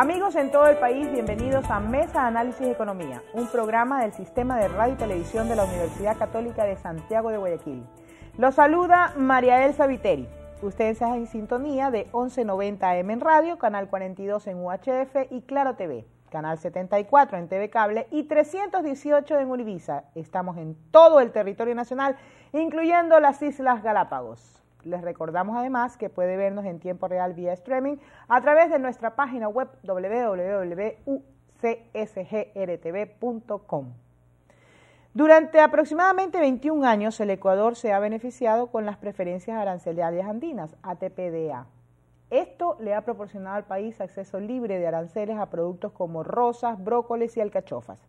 Amigos en todo el país, bienvenidos a Mesa Análisis Economía, un programa del Sistema de Radio y Televisión de la Universidad Católica de Santiago de Guayaquil. Los saluda María Elsa Viteri. Ustedes están en sintonía de 1190 m en radio, canal 42 en UHF y Claro TV, canal 74 en TV Cable y 318 en Univisa. Estamos en todo el territorio nacional, incluyendo las Islas Galápagos. Les recordamos además que puede vernos en tiempo real vía streaming a través de nuestra página web www.ucsgrtv.com. Durante aproximadamente 21 años, el Ecuador se ha beneficiado con las preferencias arancelarias andinas, ATPDA. Esto le ha proporcionado al país acceso libre de aranceles a productos como rosas, brócolis y alcachofas.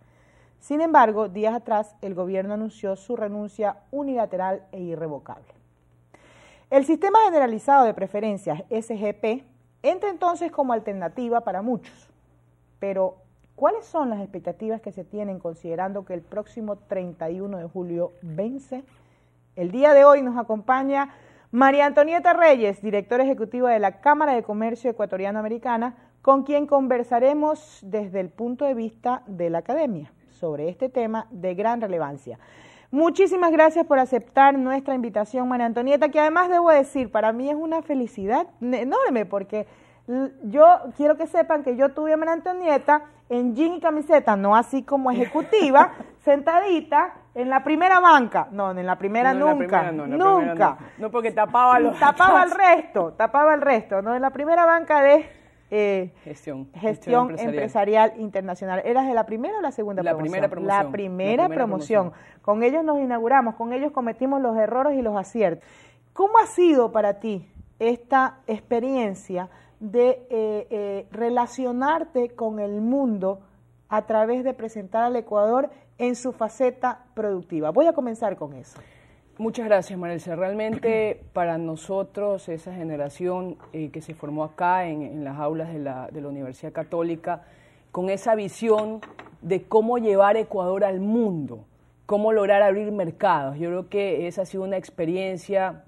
Sin embargo, días atrás, el gobierno anunció su renuncia unilateral e irrevocable. El Sistema Generalizado de Preferencias, SGP, entra entonces como alternativa para muchos, pero ¿cuáles son las expectativas que se tienen considerando que el próximo 31 de julio vence? El día de hoy nos acompaña María Antonieta Reyes, directora ejecutiva de la Cámara de Comercio Ecuatoriano-Americana, con quien conversaremos desde el punto de vista de la academia sobre este tema de gran relevancia. Muchísimas gracias por aceptar nuestra invitación, María Antonieta, que además debo decir, para mí es una felicidad enorme porque yo quiero que sepan que yo tuve a María Antonieta en jean y camiseta, no así como ejecutiva, sentadita en la primera banca. No, en la primera nunca. nunca. no. porque tapaba los Tapaba el resto, tapaba el resto, no en la primera banca de eh, gestión, gestión, empresarial. internacional. ¿Eras de la primera o la segunda la promoción? Primera La primera, promoción. Con ellos nos inauguramos, con ellos cometimos los errores y los aciertos. ¿Cómo ha sido para ti esta experiencia de eh, eh, relacionarte con el mundo a través de presentar al Ecuador en su faceta productiva? Voy a comenzar con eso. Muchas gracias, Marisa. Realmente para nosotros, esa generación eh, que se formó acá en, las aulas de la, Universidad Católica, con esa visión de cómo llevar Ecuador al mundo, cómo lograr abrir mercados. Yo creo que esa ha sido una experiencia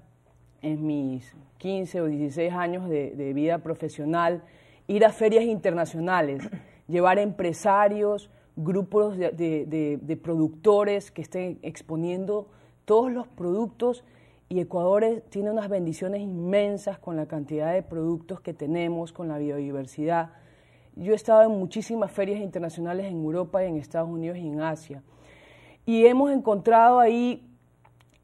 en mis 15 o 16 años de, vida profesional, ir a ferias internacionales, llevar empresarios, grupos de, de productores que estén exponiendo todos los productos y Ecuador tiene unas bendiciones inmensas con la cantidad de productos que tenemos, con la biodiversidad. Yo he estado en muchísimas ferias internacionales en Europa y en Estados Unidos y en Asia. Y hemos encontrado ahí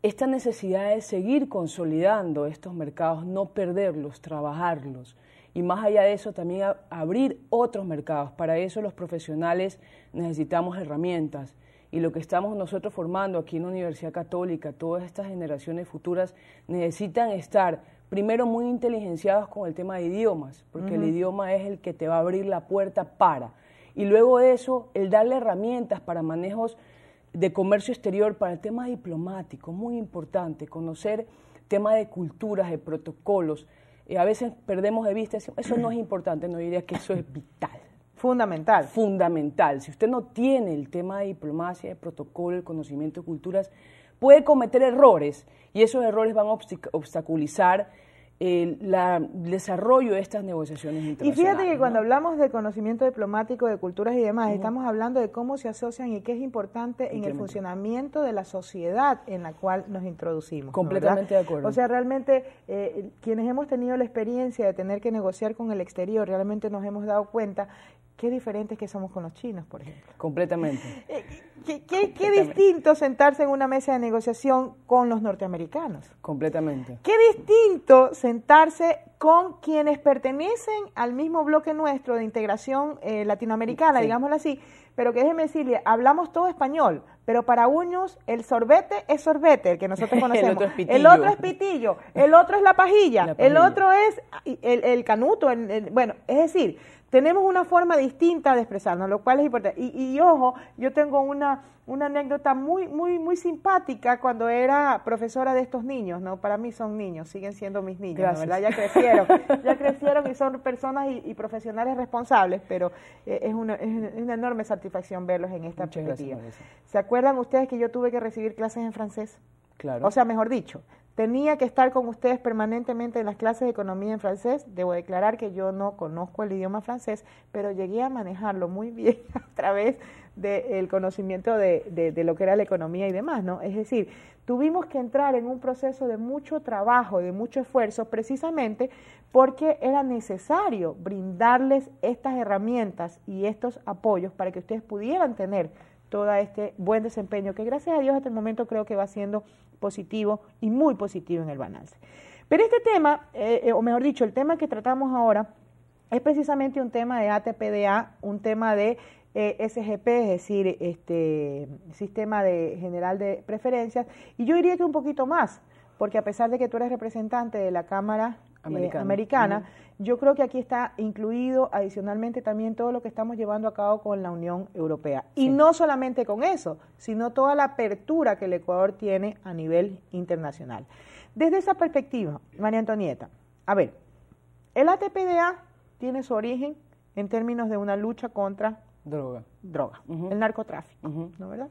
esta necesidad de seguir consolidando estos mercados, no perderlos, trabajarlos. Y más allá de eso, también abrir otros mercados. Para eso los profesionales necesitamos herramientas y lo que estamos nosotros formando aquí en la Universidad Católica, todas estas generaciones futuras necesitan estar primero muy inteligenciados con el tema de idiomas, porque el idioma es el que te va a abrir la puerta para. Y luego de eso, el darle herramientas para manejos de comercio exterior, para el tema diplomático, muy importante, conocer tema de culturas, de protocolos. Eh, a veces perdemos de vista, eso no es importante, no diría que eso es vital. Fundamental. Fundamental. Si usted no tiene el tema de diplomacia, de protocolo, el conocimiento de culturas, puede cometer errores y esos errores van a obstaculizar el, desarrollo de estas negociaciones internacionales. Y fíjate que cuando hablamos de conocimiento diplomático, de culturas y demás, estamos hablando de cómo se asocian y qué es importante en el funcionamiento de la sociedad en la cual nos introducimos. Completamente de acuerdo. O sea, realmente eh, quienes hemos tenido la experiencia de tener que negociar con el exterior, realmente nos hemos dado cuenta qué diferentes que somos con los chinos, por ejemplo. Completamente. Eh, ¿Qué, distinto sentarse en una mesa de negociación con los norteamericanos? Completamente. Qué distinto sentarse con quienes pertenecen al mismo bloque nuestro de integración eh, latinoamericana, digámoslo así, pero que déjeme decirle, hablamos todo español, pero para uños el sorbete es sorbete, el que nosotros conocemos. el, otro es pitillo. el otro es pitillo, el otro es la pajilla, el otro es el, canuto, el, bueno, es decir, tenemos una forma distinta de expresarnos, lo cual es importante. Y, ojo, yo tengo una, anécdota muy, muy, muy simpática cuando era profesora de estos niños, ¿no? Para mí son niños, siguen siendo mis niños, ¿verdad? Ya crecieron, ya crecieron y son personas y, profesionales responsables, pero eh, es, una, es una enorme satisfacción verlos en esta perspectiva. ¿Se acuerdan ustedes que yo tuve que recibir clases en francés? O sea, mejor dicho, tenía que estar con ustedes permanentemente en las clases de economía en francés. Debo declarar que yo no conozco el idioma francés, pero llegué a manejarlo muy bien a través del conocimiento de, lo que era la economía y demás, ¿no? Es decir, tuvimos que entrar en un proceso de mucho trabajo, de mucho esfuerzo, precisamente porque era necesario brindarles estas herramientas y estos apoyos para que ustedes pudieran tener todo este buen desempeño que gracias a Dios hasta el momento creo que va siendo positivo y muy positivo en el balance. Pero este tema, eh, eh, o mejor dicho, el tema que tratamos ahora es precisamente un tema de ATPDA, un tema de eh, SGP, es decir, este sistema de, general de preferencias, y yo diría que un poquito más, porque a pesar de que tú eres representante de la Cámara eh, americana. Yo creo que aquí está incluido adicionalmente también todo lo que estamos llevando a cabo con la Unión Europea. Y no solamente con eso, sino toda la apertura que el Ecuador tiene a nivel internacional. Desde esa perspectiva, María Antonieta, a ver, el ATPDA tiene su origen en términos de una lucha contra droga, droga el narcotráfico, ¿no verdad?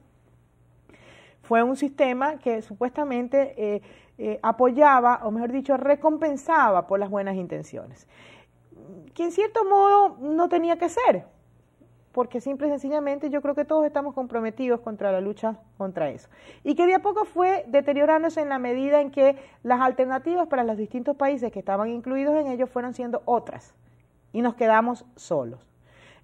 Fue un sistema que supuestamente eh, eh, apoyaba, o mejor dicho, recompensaba por las buenas intenciones, que en cierto modo no tenía que ser, porque simple y sencillamente yo creo que todos estamos comprometidos contra la lucha contra eso. Y que de a poco fue deteriorándose en la medida en que las alternativas para los distintos países que estaban incluidos en ellos fueron siendo otras y nos quedamos solos.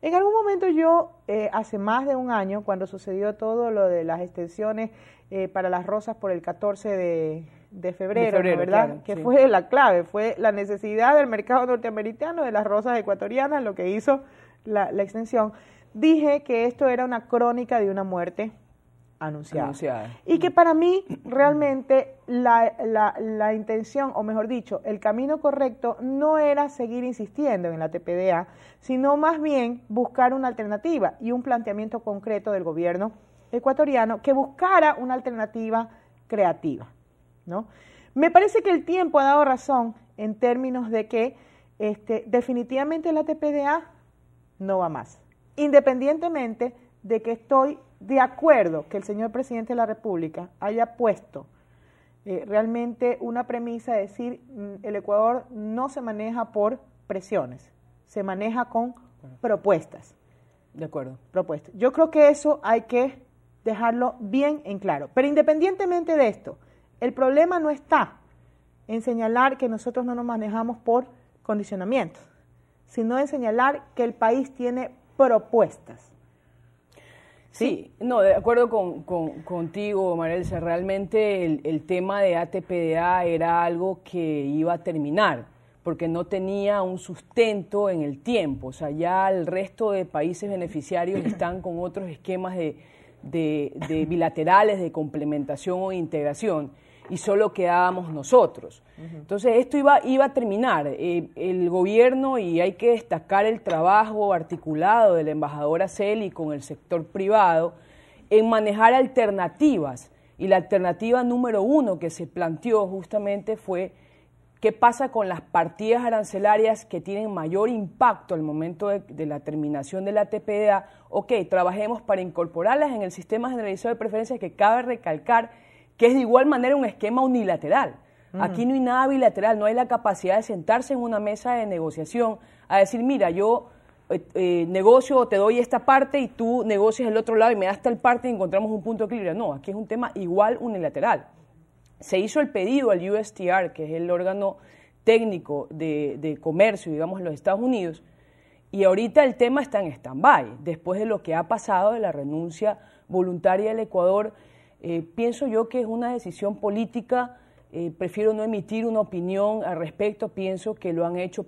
En algún momento yo, eh, hace más de un año, cuando sucedió todo lo de las extensiones eh, para las rosas por el 14 de, de febrero, ¿verdad? que fue la clave, fue la necesidad del mercado norteamericano de las rosas ecuatorianas, lo que hizo la, extensión. Dije que esto era una crónica de una muerte anunciada. Y que para mí realmente la, la, la intención, o mejor dicho, el camino correcto no era seguir insistiendo en la TPDA, sino más bien buscar una alternativa y un planteamiento concreto del gobierno ecuatoriano que buscara una alternativa creativa. ¿no? Me parece que el tiempo ha dado razón en términos de que este, definitivamente la TPDA no va más, independientemente de que estoy de acuerdo que el señor presidente de la República haya puesto eh, realmente una premisa de decir mm, el Ecuador no se maneja por presiones, se maneja con propuestas. De acuerdo. Propuestas. Yo creo que eso hay que dejarlo bien en claro. Pero independientemente de esto, el problema no está en señalar que nosotros no nos manejamos por condicionamientos, sino en señalar que el país tiene propuestas. Sí, no, de acuerdo con, contigo, Marelsa. Realmente el, tema de ATPDA era algo que iba a terminar, porque no tenía un sustento en el tiempo. O sea, ya el resto de países beneficiarios están con otros esquemas de bilaterales, de complementación o integración y solo quedábamos nosotros. Entonces esto iba, iba a terminar. Eh, el gobierno, y hay que destacar el trabajo articulado de la embajadora Celi con el sector privado, en manejar alternativas. Y la alternativa número uno que se planteó justamente fue qué pasa con las partidas arancelarias que tienen mayor impacto al momento de, la terminación de la TPDA. Ok, trabajemos para incorporarlas en el sistema generalizado de preferencias que cabe recalcar que es de igual manera un esquema unilateral. Aquí no hay nada bilateral, no hay la capacidad de sentarse en una mesa de negociación a decir, mira, yo eh, eh, negocio, te doy esta parte y tú negocias el otro lado y me das tal parte y encontramos un punto de equilibrio. No, aquí es un tema igual unilateral. Se hizo el pedido al USTR, que es el órgano técnico de, comercio, digamos, en los Estados Unidos, y ahorita el tema está en stand-by, después de lo que ha pasado de la renuncia voluntaria del Ecuador eh, pienso yo que es una decisión política, eh, prefiero no emitir una opinión al respecto, pienso que lo han hecho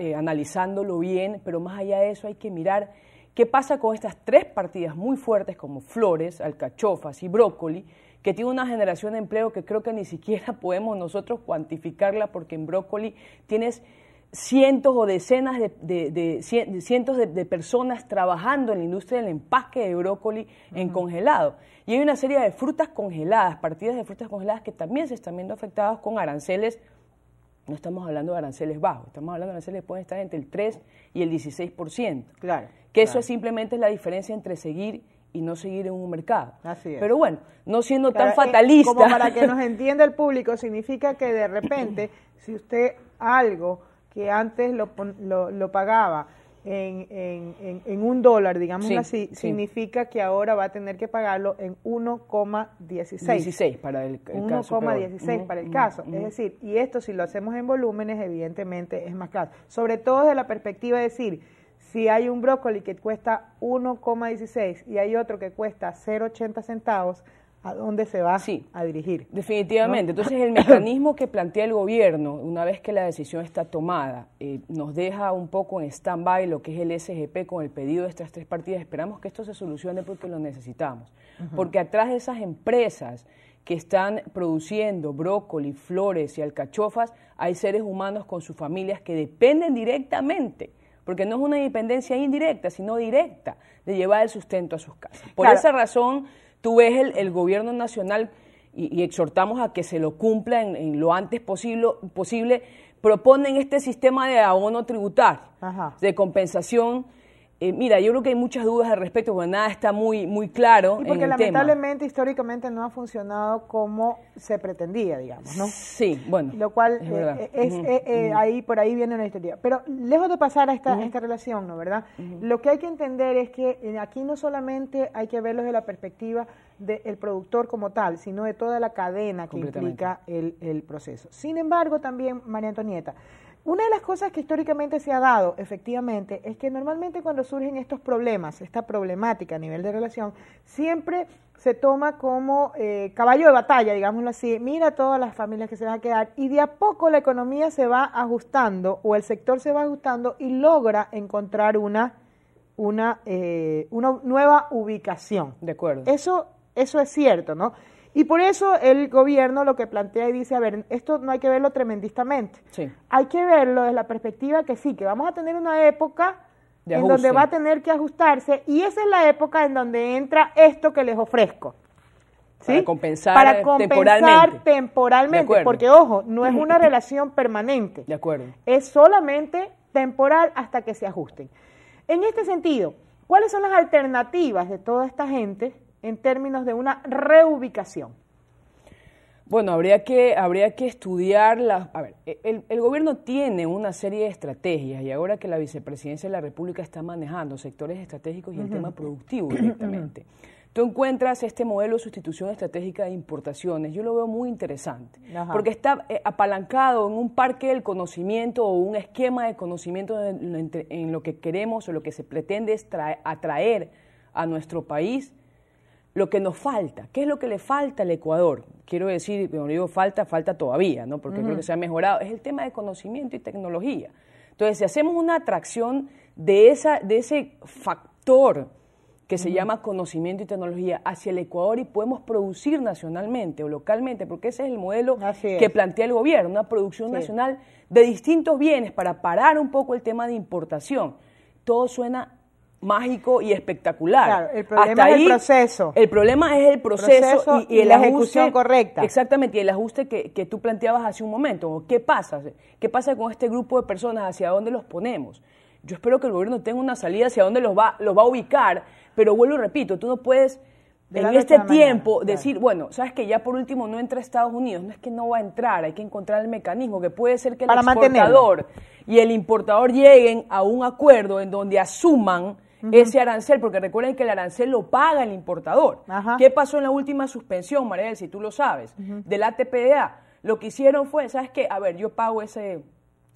eh, analizándolo bien, pero más allá de eso hay que mirar qué pasa con estas tres partidas muy fuertes como flores, alcachofas y brócoli, que tiene una generación de empleo que creo que ni siquiera podemos nosotros cuantificarla porque en brócoli tienes cientos o decenas de, cientos de, personas trabajando en la industria del empaque de brócoli en congelado. Y hay una serie de frutas congeladas, partidas de frutas congeladas que también se están viendo afectadas con aranceles. No estamos hablando de aranceles bajos, estamos hablando de aranceles que pueden estar entre el 3 y el 16%. Claro. Que eso eso es simplemente la diferencia entre seguir y no seguir en un mercado. Así es. Pero bueno, no siendo tan fatalista. para que nos entienda el público, significa que de repente, si usted algo que antes lo, lo, pagaba en, en, en, un dólar, digamos así, significa que ahora va a tener que pagarlo en 1,16. 16 para el, caso. 1,16 para el caso. Es decir, y esto si lo hacemos en volúmenes, evidentemente es más caro. Sobre todo desde la perspectiva de decir, si hay un brócoli que cuesta 1,16 y hay otro que cuesta 0,80 centavos, a dónde se va a dirigir. Definitivamente. Entonces, el mecanismo que plantea el gobierno, una vez que la decisión está tomada, eh, nos deja un poco en stand-by lo que es el SGP con el pedido de estas tres partidas. Esperamos que esto se solucione porque lo necesitamos. Porque atrás de esas empresas que están produciendo brócoli, flores y alcachofas, hay seres humanos con sus familias que dependen directamente porque no es una dependencia indirecta, sino directa, de llevar el sustento a sus casas. Por esa razón Tú ves el, gobierno nacional y, exhortamos a que se lo cumpla en, lo antes posible, posible proponen este sistema de abono tributario, de compensación eh, mira, yo creo que hay muchas dudas al respecto, porque nada está muy, muy claro. Y porque lamentablemente históricamente no ha funcionado como se pretendía, digamos, ¿no? Sí, bueno. Lo cual es, eh, eh, ahí por ahí viene una historia. Pero lejos de pasar a esta, relación, ¿no? ¿Verdad? Lo que hay que entender es que aquí no solamente hay que verlos de la perspectiva del productor como tal, sino de toda la cadena que implica el proceso. Sin embargo, también, María Antonieta, una de las cosas que históricamente se ha dado, efectivamente, es que normalmente cuando surgen estos problemas, esta problemática a nivel de relación, siempre se toma como eh, caballo de batalla, digámoslo así, mira todas las familias que se van a quedar y de a poco la economía se va ajustando o el sector se va ajustando y logra encontrar una, una, eh, una nueva ubicación. De acuerdo. Eso, eso es cierto, ¿no? Y por eso el gobierno lo que plantea y dice, a ver, esto no hay que verlo tremendistamente. Hay que verlo desde la perspectiva que sí, que vamos a tener una época en donde va a tener que ajustarse y esa es la época en donde entra esto que les ofrezco. Para compensar, Para compensar temporalmente. temporalmente porque ojo, no es una relación permanente. De acuerdo. Es solamente temporal hasta que se ajusten. En este sentido, ¿cuáles son las alternativas de toda esta gente? en términos de una reubicación? Bueno, habría que, habría que estudiar la, A ver, e, el, gobierno tiene una serie de estrategias y ahora que la vicepresidencia de la República está manejando sectores estratégicos y el tema productivo directamente. Tú encuentras este modelo de sustitución estratégica de importaciones, yo lo veo muy interesante, porque está eh, apalancado en un parque del conocimiento o un esquema de conocimiento en, lo que queremos o lo que se pretende es atraer a nuestro país lo que nos falta, ¿qué es lo que le falta al Ecuador? Quiero decir, cuando digo falta, falta todavía, ¿no? Porque creo que se ha mejorado. Es el tema de conocimiento y tecnología. Entonces, si hacemos una atracción de, esa, de ese factor que se llama conocimiento y tecnología hacia el Ecuador y podemos producir nacionalmente o localmente, porque ese es el modelo que plantea el gobierno, una producción nacional de distintos bienes para parar un poco el tema de importación. Todo suena mágico y espectacular. Claro, el problema es el proceso. El problema es el proceso, y, la ejecución correcta. Exactamente, y el ajuste que, tú planteabas hace un momento. ¿Qué pasa? ¿Qué pasa con este grupo de personas? ¿Hacia dónde los ponemos? Yo espero que el gobierno tenga una salida hacia dónde los va, los va a ubicar, pero vuelvo y repito, tú no puedes en este tiempo decir, bueno, sabes que ya por último no entra a Estados Unidos, no es que no va a entrar, hay que encontrar el mecanismo que puede ser que el exportador y el importador lleguen a un acuerdo en donde asuman ese arancel, porque recuerden que el arancel lo paga el importador. ¿Qué pasó en la última suspensión, Mariel, si tú lo sabes, del ATPDA de la Lo que hicieron fue, ¿sabes qué? A ver, yo pago ese,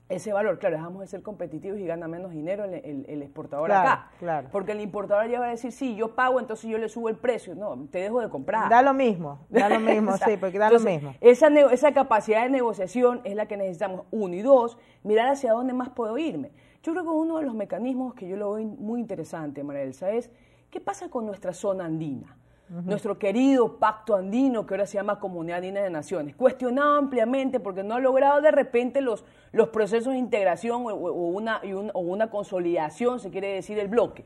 ese valor. Claro, dejamos de ser competitivos y gana menos dinero el, exportador acá. Claro. Porque el importador ya va a decir, sí, yo pago, entonces yo le subo el precio. No, te dejo de comprar. Da lo mismo, da lo mismo, sí, porque da lo mismo. Esa, esa capacidad de negociación es la que necesitamos, uno. Y dos, mirar hacia dónde más puedo irme. Yo creo que uno de los mecanismos que yo lo veo muy interesante, María Elsa, es qué pasa con nuestra zona andina. Nuestro querido pacto andino, que ahora se llama Comunidad Andina de Naciones, cuestionado ampliamente porque no ha logrado de repente los, los procesos de integración o, una, y o una, consolidación, se quiere decir, el bloque.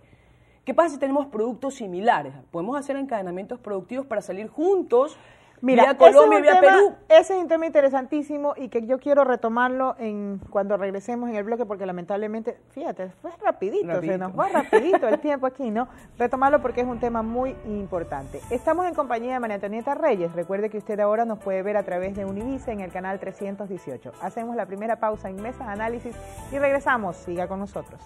¿Qué pasa si tenemos productos similares? Podemos hacer encadenamientos productivos para salir juntos Mira, Colombia, ese es Perú. Ese es un tema interesantísimo y que yo quiero retomarlo en cuando regresemos en el bloque porque lamentablemente, fíjate, fue rapidito, se nos fue rapidito el tiempo aquí, ¿no? Retomarlo porque es un tema muy importante. Estamos en compañía de María Antonieta Reyes. Recuerde que usted ahora nos puede ver a través de Univisa en el canal 318. Hacemos la primera pausa en Mesa Análisis y regresamos. Siga con nosotros.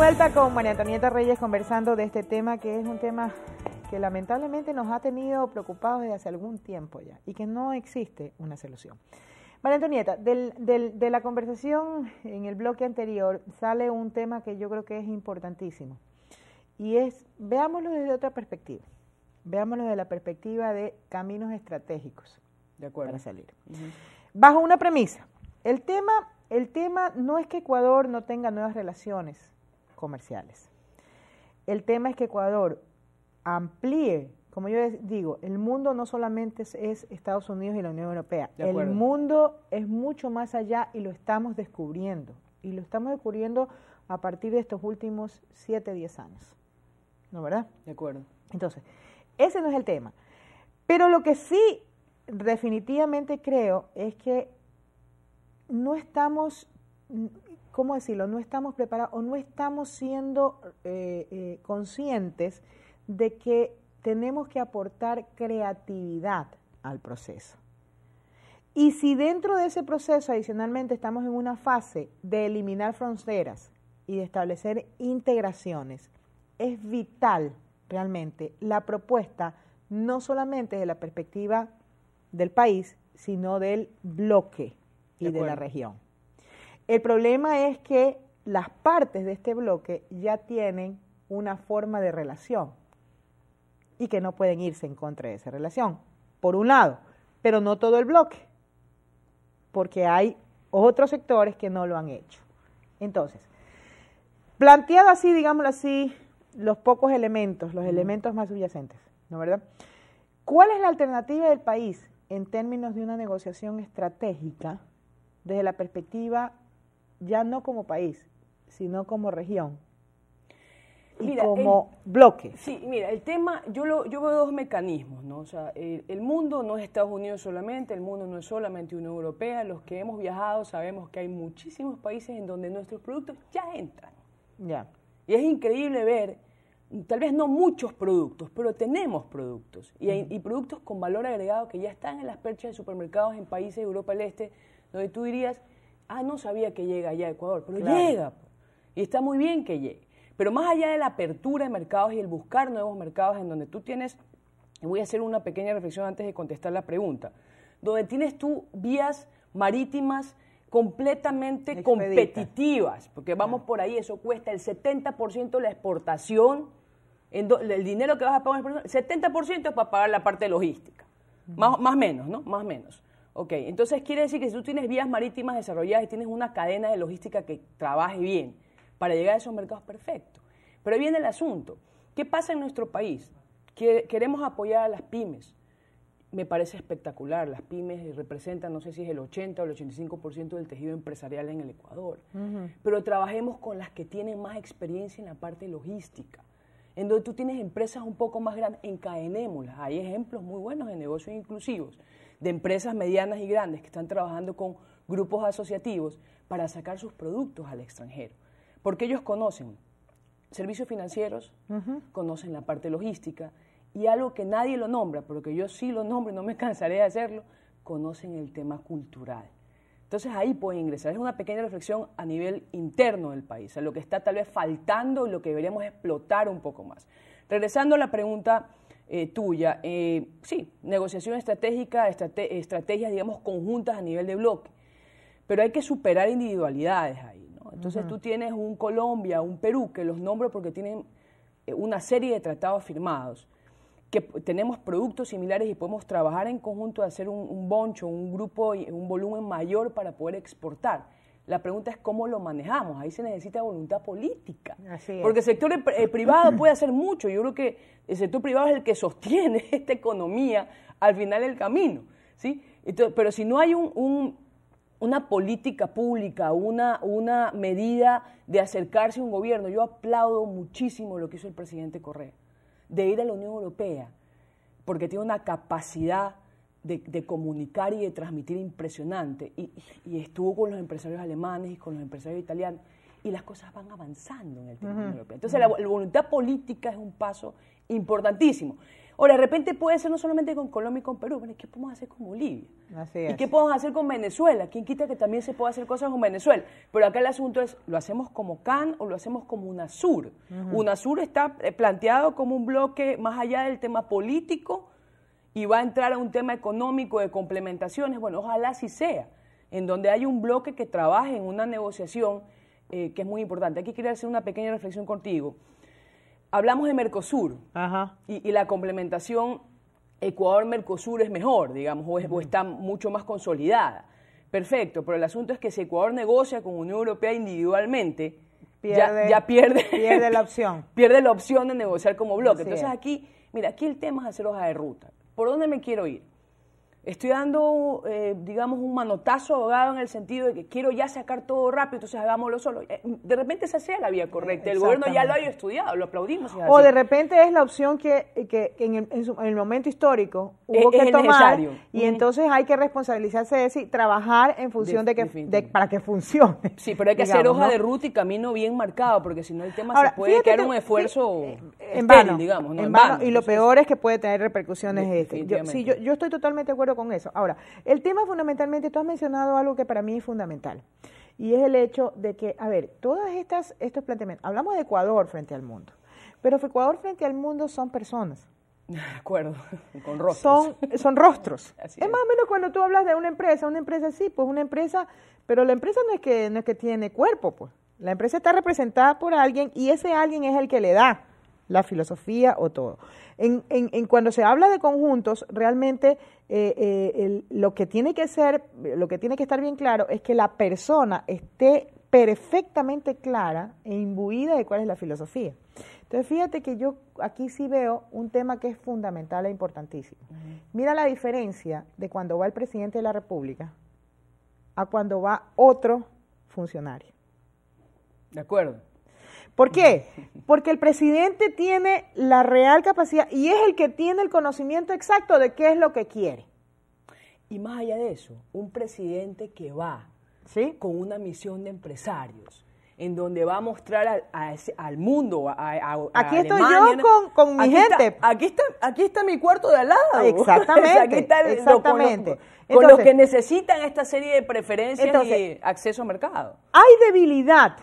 vuelta con María Antonieta Reyes conversando de este tema que es un tema que lamentablemente nos ha tenido preocupados desde hace algún tiempo ya y que no existe una solución. María Antonieta, del, del, de la conversación en el bloque anterior sale un tema que yo creo que es importantísimo y es, veámoslo desde otra perspectiva, veámoslo de la perspectiva de caminos estratégicos de acuerdo. para salir. Bajo una premisa, el tema, el tema no es que Ecuador no tenga nuevas relaciones, comerciales. El tema es que Ecuador amplíe, como yo digo, el mundo no solamente es, Estados Unidos y la Unión Europea, el mundo es mucho más allá y lo estamos descubriendo. Y lo estamos descubriendo a partir de estos últimos 7, 10 años. ¿No verdad? De acuerdo. Entonces, ese no es el tema. Pero lo que sí definitivamente creo es que no estamos ¿cómo decirlo? No estamos preparados o no estamos siendo eh, eh, conscientes de que tenemos que aportar creatividad al proceso. Y si dentro de ese proceso adicionalmente estamos en una fase de eliminar fronteras y de establecer integraciones, es vital realmente la propuesta no solamente de la perspectiva del país, sino del bloque y de la región. El problema es que las partes de este bloque ya tienen una forma de relación y que no pueden irse en contra de esa relación, por un lado, pero no todo el bloque, porque hay otros sectores que no lo han hecho. Entonces, planteado así, digámoslo así, los pocos elementos, los elementos más subyacentes, ¿no verdad? ¿Cuál es la alternativa del país en términos de una negociación estratégica desde la perspectiva ya no como país, sino como región y como bloque. Sí, mira, el tema, yo, lo, yo veo dos mecanismos, ¿no? O sea, el, mundo no es Estados Unidos solamente, el mundo no es solamente Unión Europea, los que hemos viajado sabemos que hay muchísimos países en donde nuestros productos ya entran. Ya. Y es increíble ver, tal vez no muchos productos, pero tenemos productos, y, y productos con valor agregado que ya están en las perchas de supermercados en países de Europa del Este, donde tú dirías, ah, no sabía que llega allá a Ecuador, pero llega. Y está muy bien que llegue. Pero más allá de la apertura de mercados y el buscar nuevos mercados en donde tú tienes, voy a hacer una pequeña reflexión antes de contestar la pregunta, donde tienes tú vías marítimas completamente competitivas, porque vamos por ahí, eso cuesta el 70% de la exportación, el dinero que vas a pagar, el 70% es para pagar la parte logística, más, o menos, ¿no? Más menos. Ok, entonces quiere decir que si tú tienes vías marítimas desarrolladas y tienes una cadena de logística que trabaje bien para llegar a esos mercados, perfecto. Pero viene el asunto. ¿Qué pasa en nuestro país? Queremos apoyar a las pymes. Me parece espectacular. Las pymes representan, no sé si es el 80 o el 85% del tejido empresarial en el Ecuador. Pero trabajemos con las que tienen más experiencia en la parte logística en donde tú tienes empresas un poco más grandes, encadenémoslas. Hay ejemplos muy buenos de negocios inclusivos de empresas medianas y grandes que están trabajando con grupos asociativos para sacar sus productos al extranjero. Porque ellos conocen servicios financieros, conocen la parte logística y algo que nadie lo nombra, pero que yo sí lo nombro y no me cansaré de hacerlo, conocen el tema cultural. Entonces ahí pueden ingresar. Es una pequeña reflexión a nivel interno del país, a lo que está tal vez faltando y lo que deberíamos explotar un poco más. Regresando a la pregunta eh, tuya, eh, sí, negociación estratégica, estrategias, digamos, conjuntas a nivel de bloque, pero hay que superar individualidades ahí, Entonces tú tienes un Colombia, un Perú, que los nombro porque tienen eh, una serie de tratados firmados, que tenemos productos similares y podemos trabajar en conjunto, hacer un, un boncho, un grupo, un volumen mayor para poder exportar la pregunta es cómo lo manejamos. Ahí se necesita voluntad política. Porque el sector eh, privado puede hacer mucho. Yo creo que el sector privado es el que sostiene esta economía al final del camino. ¿sí? pero si no hay una política pública, una, una medida de acercarse a un gobierno, yo aplaudo muchísimo lo que hizo el presidente Correa, de ir a la Unión Europea, porque tiene una capacidad de, comunicar y de transmitir impresionante. Y, estuvo con los empresarios alemanes y con los empresarios italianos. Y las cosas van avanzando en el tema Entonces, la, voluntad política es un paso importantísimo. Ahora, de repente puede ser no solamente con Colombia y con Perú, pero ¿qué podemos hacer con Bolivia? ¿Y qué podemos hacer con Venezuela? ¿Quién quita que también se pueda hacer cosas con Venezuela? Pero acá el asunto es, ¿lo hacemos como CAN o lo hacemos como UNASUR? UNASUR está eh, planteado como un bloque más allá del tema político, y va a entrar a un tema económico de complementaciones, bueno, ojalá sí sea, en donde hay un bloque que trabaje en una negociación eh, que es muy importante. Aquí quería hacer una pequeña reflexión contigo. Hablamos de Mercosur Y, la complementación Ecuador-Mercosur es mejor, digamos, o, está mucho más consolidada. Perfecto, pero el asunto es que si Ecuador negocia con Unión Europea individualmente, ya, pierde, pierde la opción. pierde la opción de negociar como bloque. Entonces aquí, mira, aquí el tema es hacer hoja de ruta. ¿Por dónde me quiero ir? estoy dando, eh, digamos, un manotazo ahogado en el sentido de que quiero ya sacar todo rápido, entonces hagámoslo solo. Eh, de repente esa sea la vía correcta, el gobierno ya lo haya estudiado, lo aplaudimos. o de repente es la opción que, que en, el, momento histórico hubo que tomar y entonces hay que responsabilizarse de eso y trabajar en función de, que para que funcione. Sí, pero hay que hacer hoja de ruta y camino bien marcado, porque si no el tema se puede quedar un esfuerzo en vano, en vano, y lo peor es que puede tener repercusiones. Este. Yo, sí, yo, estoy totalmente de acuerdo eso. Ahora, el tema fundamentalmente, tú has mencionado algo que para mí es fundamental, y es el hecho de que, a ver, todas estas, estos planteamientos, hablamos de Ecuador frente al mundo, pero Ecuador frente al mundo son personas. De acuerdo, con rostros. Son, son rostros. Es, más o menos cuando tú hablas de una empresa, una empresa sí, pues una empresa, pero la empresa no es que, no es que tiene cuerpo, pues. La empresa está representada por alguien y ese alguien es el que le da la filosofía o todo. en cuando se habla de conjuntos, realmente eh, eh, lo que tiene que ser, lo que tiene que estar bien claro es que la persona esté perfectamente clara e imbuida de cuál es la filosofía. Entonces, fíjate que yo aquí sí veo un tema que es fundamental e importantísimo. Mira la diferencia de cuando va el presidente de la República a cuando va otro funcionario. De acuerdo. ¿Por qué? Porque el presidente tiene la real capacidad y es el que tiene el conocimiento exacto de qué es lo que quiere. Y más allá de eso, un presidente que va con una misión de empresarios, en donde va a mostrar al, mundo, a, a, Aquí estoy yo con, mi gente. aquí, está, aquí está mi cuarto de al lado. Exactamente. aquí está el, con, los, que necesitan esta serie de preferencias y acceso a mercado. Hay debilidad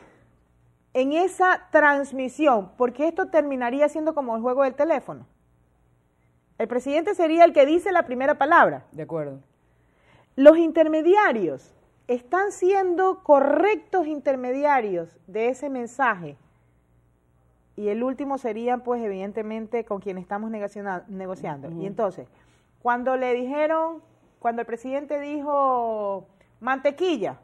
en esa transmisión, porque esto terminaría siendo como el juego del teléfono. El presidente sería el que dice la primera palabra. De acuerdo. Los intermediarios están siendo correctos intermediarios de ese mensaje. Y el último sería, pues, evidentemente, con quien estamos negociando. Y entonces, cuando le dijeron, cuando el presidente dijo mantequilla,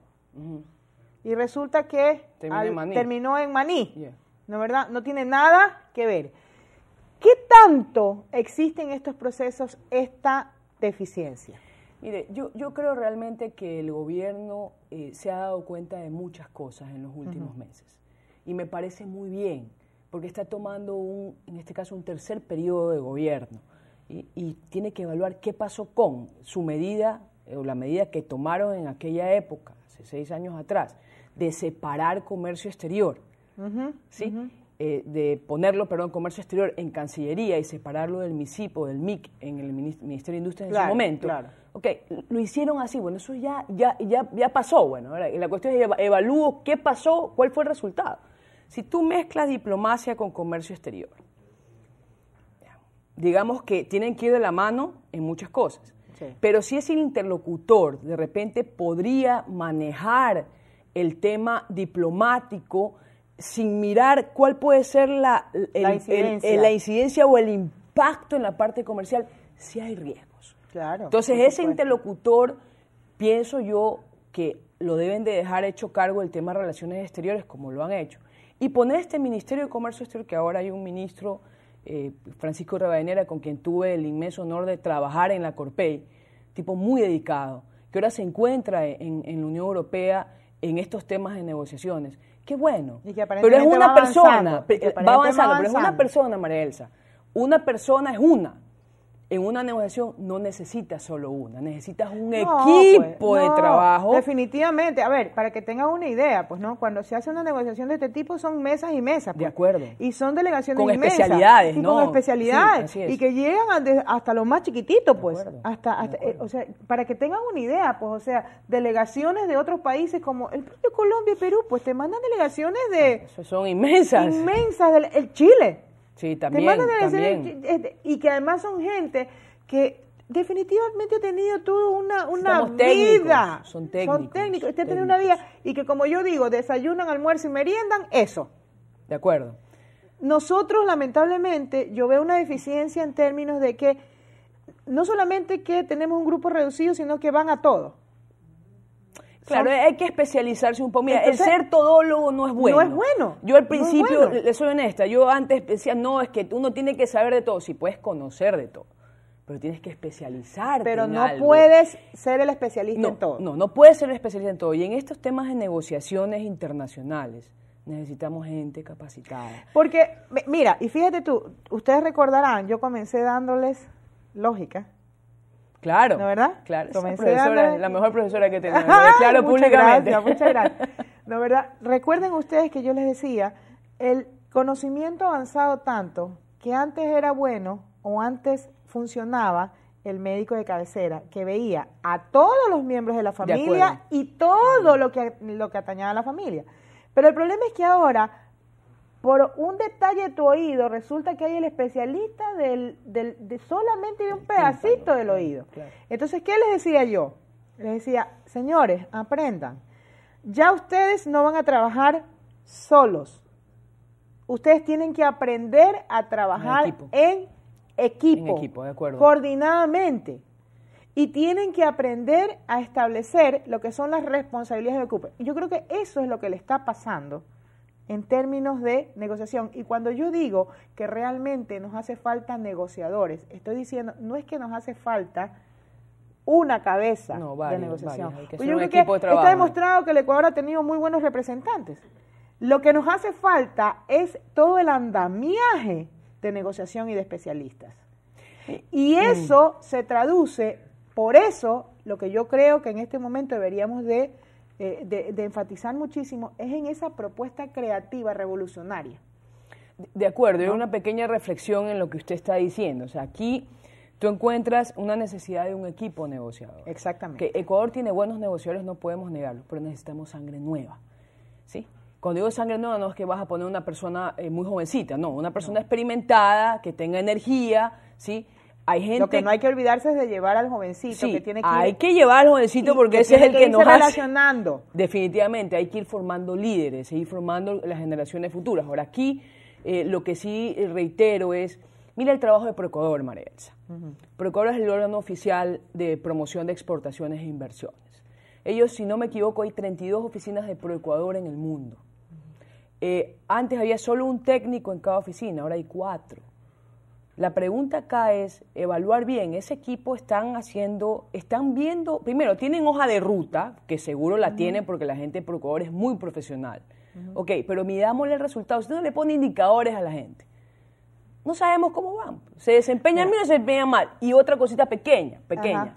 y resulta que terminó en maní. ¿No verdad? No tiene nada que ver. ¿Qué tanto existe en estos procesos esta deficiencia? Mire, yo, creo realmente que el gobierno eh, se ha dado cuenta de muchas cosas en los últimos meses. Y me parece muy bien, porque está tomando, un, en este caso, un tercer periodo de gobierno. Y, y tiene que evaluar qué pasó con su medida o la medida que tomaron en aquella época, hace seis años atrás de separar comercio exterior, ¿sí? Eh, de ponerlo, perdón, comercio exterior en Cancillería y separarlo del o del MIC, en el Ministerio de Industria en ese momento. Claro. Ok, lo hicieron así, bueno, eso ya, ya, ya, pasó, bueno, la cuestión es evalúo qué pasó, cuál fue el resultado. Si tú mezclas diplomacia con comercio exterior, digamos que tienen que ir de la mano en muchas cosas. Pero si es el interlocutor, de repente podría manejar el tema diplomático sin mirar cuál puede ser la, la, incidencia. o el impacto en la parte comercial, si hay riesgos. Claro. Entonces, ese interlocutor, pienso yo que lo deben de dejar hecho cargo del tema de relaciones exteriores, como lo han hecho. Y poner este Ministerio de Comercio Exterior, que ahora hay un ministro, eh, Francisco Rabanera, con quien tuve el inmenso honor de trabajar en la Corpey, tipo muy dedicado, que ahora se encuentra en, en la Unión Europea en estos temas de negociaciones. Qué bueno. pero es una persona, va avanzando, pero es una persona, María Elsa. Una persona es una en una negociación no necesitas solo una, necesitas un pues, equipo de trabajo. Definitivamente, a ver, para que tengas una idea, pues no, cuando se hace una negociación de este tipo son mesas y mesas. Pues. de acuerdo. Y son delegaciones con especialidades, ¿no? con especialidades. Y que llegan hasta los más chiquititos. pues. hasta, hasta eh, o sea, para que tengan una idea, pues, o sea, delegaciones de otros países como el propio Colombia y Perú, pues te mandan delegaciones de... son inmensas. Inmensas, del, Chile. Sí, también. Eh, y que además son gente que definitivamente ha tenido toda una, una vida. son técnicos. Usted una vida y que, como yo digo, desayunan, almuerzo y meriendan, eso. De acuerdo. Nosotros, lamentablemente, yo veo una deficiencia en términos de que no solamente que tenemos un grupo reducido, sino que van a todo. Claro, hay que especializarse un poco. Mira, el ser todólogo no es bueno. No es bueno. Yo al principio, le soy honesta, yo antes decía, no, es que uno tiene que saber de todo, sí, puedes conocer de todo pero tienes que especializarte. Pero no puedes ser el especialista en todo. No, no puedes ser el especialista en todo. Y en estos temas de negociaciones internacionales necesitamos gente capacitada. Porque, mira, y fíjate tú, ustedes recordarán, yo comencé dándoles lógica, Claro. verdad? Claro. la mejor profesora que tenemos. Claro, públicamente. muchas gracias. ¿No verdad? Recuerden ustedes que yo les decía, el conocimiento avanzado tanto que antes era bueno o antes funcionaba el médico de cabecera que veía a todos los miembros de la familia y todo lo que, lo que atañaba a la familia. Pero el problema es que ahora por un detalle de tu oído, resulta que hay el especialista del, del de solamente de un pedacito del oído. Entonces, ¿qué les decía yo? Les decía, señores, aprendan. Ya ustedes no van a trabajar solos. Ustedes tienen que aprender a trabajar en equipo, en equipo, de acuerdo. coordinadamente. Y tienen que aprender a establecer lo que son las responsabilidades de equipo. Yo creo que eso es lo que le está pasando en términos de negociación. Y cuando yo digo que realmente nos hace falta negociadores, estoy diciendo, no es que nos hace falta una cabeza de negociación. Pues está demostrado que el Ecuador ha tenido muy buenos representantes. Lo que nos hace falta es todo el andamiaje de negociación y de especialistas. Y mm. eso se traduce, por eso lo que yo creo que en este momento deberíamos de eh, de, enfatizar muchísimo es en esa propuesta creativa revolucionaria. De acuerdo, y una pequeña reflexión en lo que usted está diciendo. O sea, aquí tú encuentras una necesidad de un equipo negociador. Exactamente. Que Ecuador tiene buenos negociadores, no podemos negarlo, pero necesitamos sangre nueva. ¿Sí? Cuando digo sangre nueva, no es que vas a poner una persona eh, muy jovencita, no, una persona experimentada, que tenga energía, ¿sí? hay gente. Lo que no hay que olvidarse es de llevar al jovencito que tiene Hay que llevar al jovencito porque ese es el que, nos hace. relacionando. Definitivamente, hay que ir formando líderes, ir formando las generaciones futuras. Ahora, aquí eh, lo que sí eh, reitero es. Mira el trabajo de Proecuador, María Elsa. Proecuador es el órgano oficial de promoción de exportaciones e inversiones. Ellos, si no me equivoco, hay 32 oficinas de Proecuador en el mundo. Eh, antes había solo un técnico en cada oficina, ahora hay cuatro. La pregunta acá es evaluar bien, ese equipo están haciendo, están viendo, primero, tienen hoja de ruta, que seguro la tienen porque la gente de procurador es muy profesional. Ok, pero midámosle el resultado. si no le pone indicadores a la gente. No sabemos cómo van. Se desempeñan bien o se desempeñan mal. Y otra cosita pequeña, pequeña.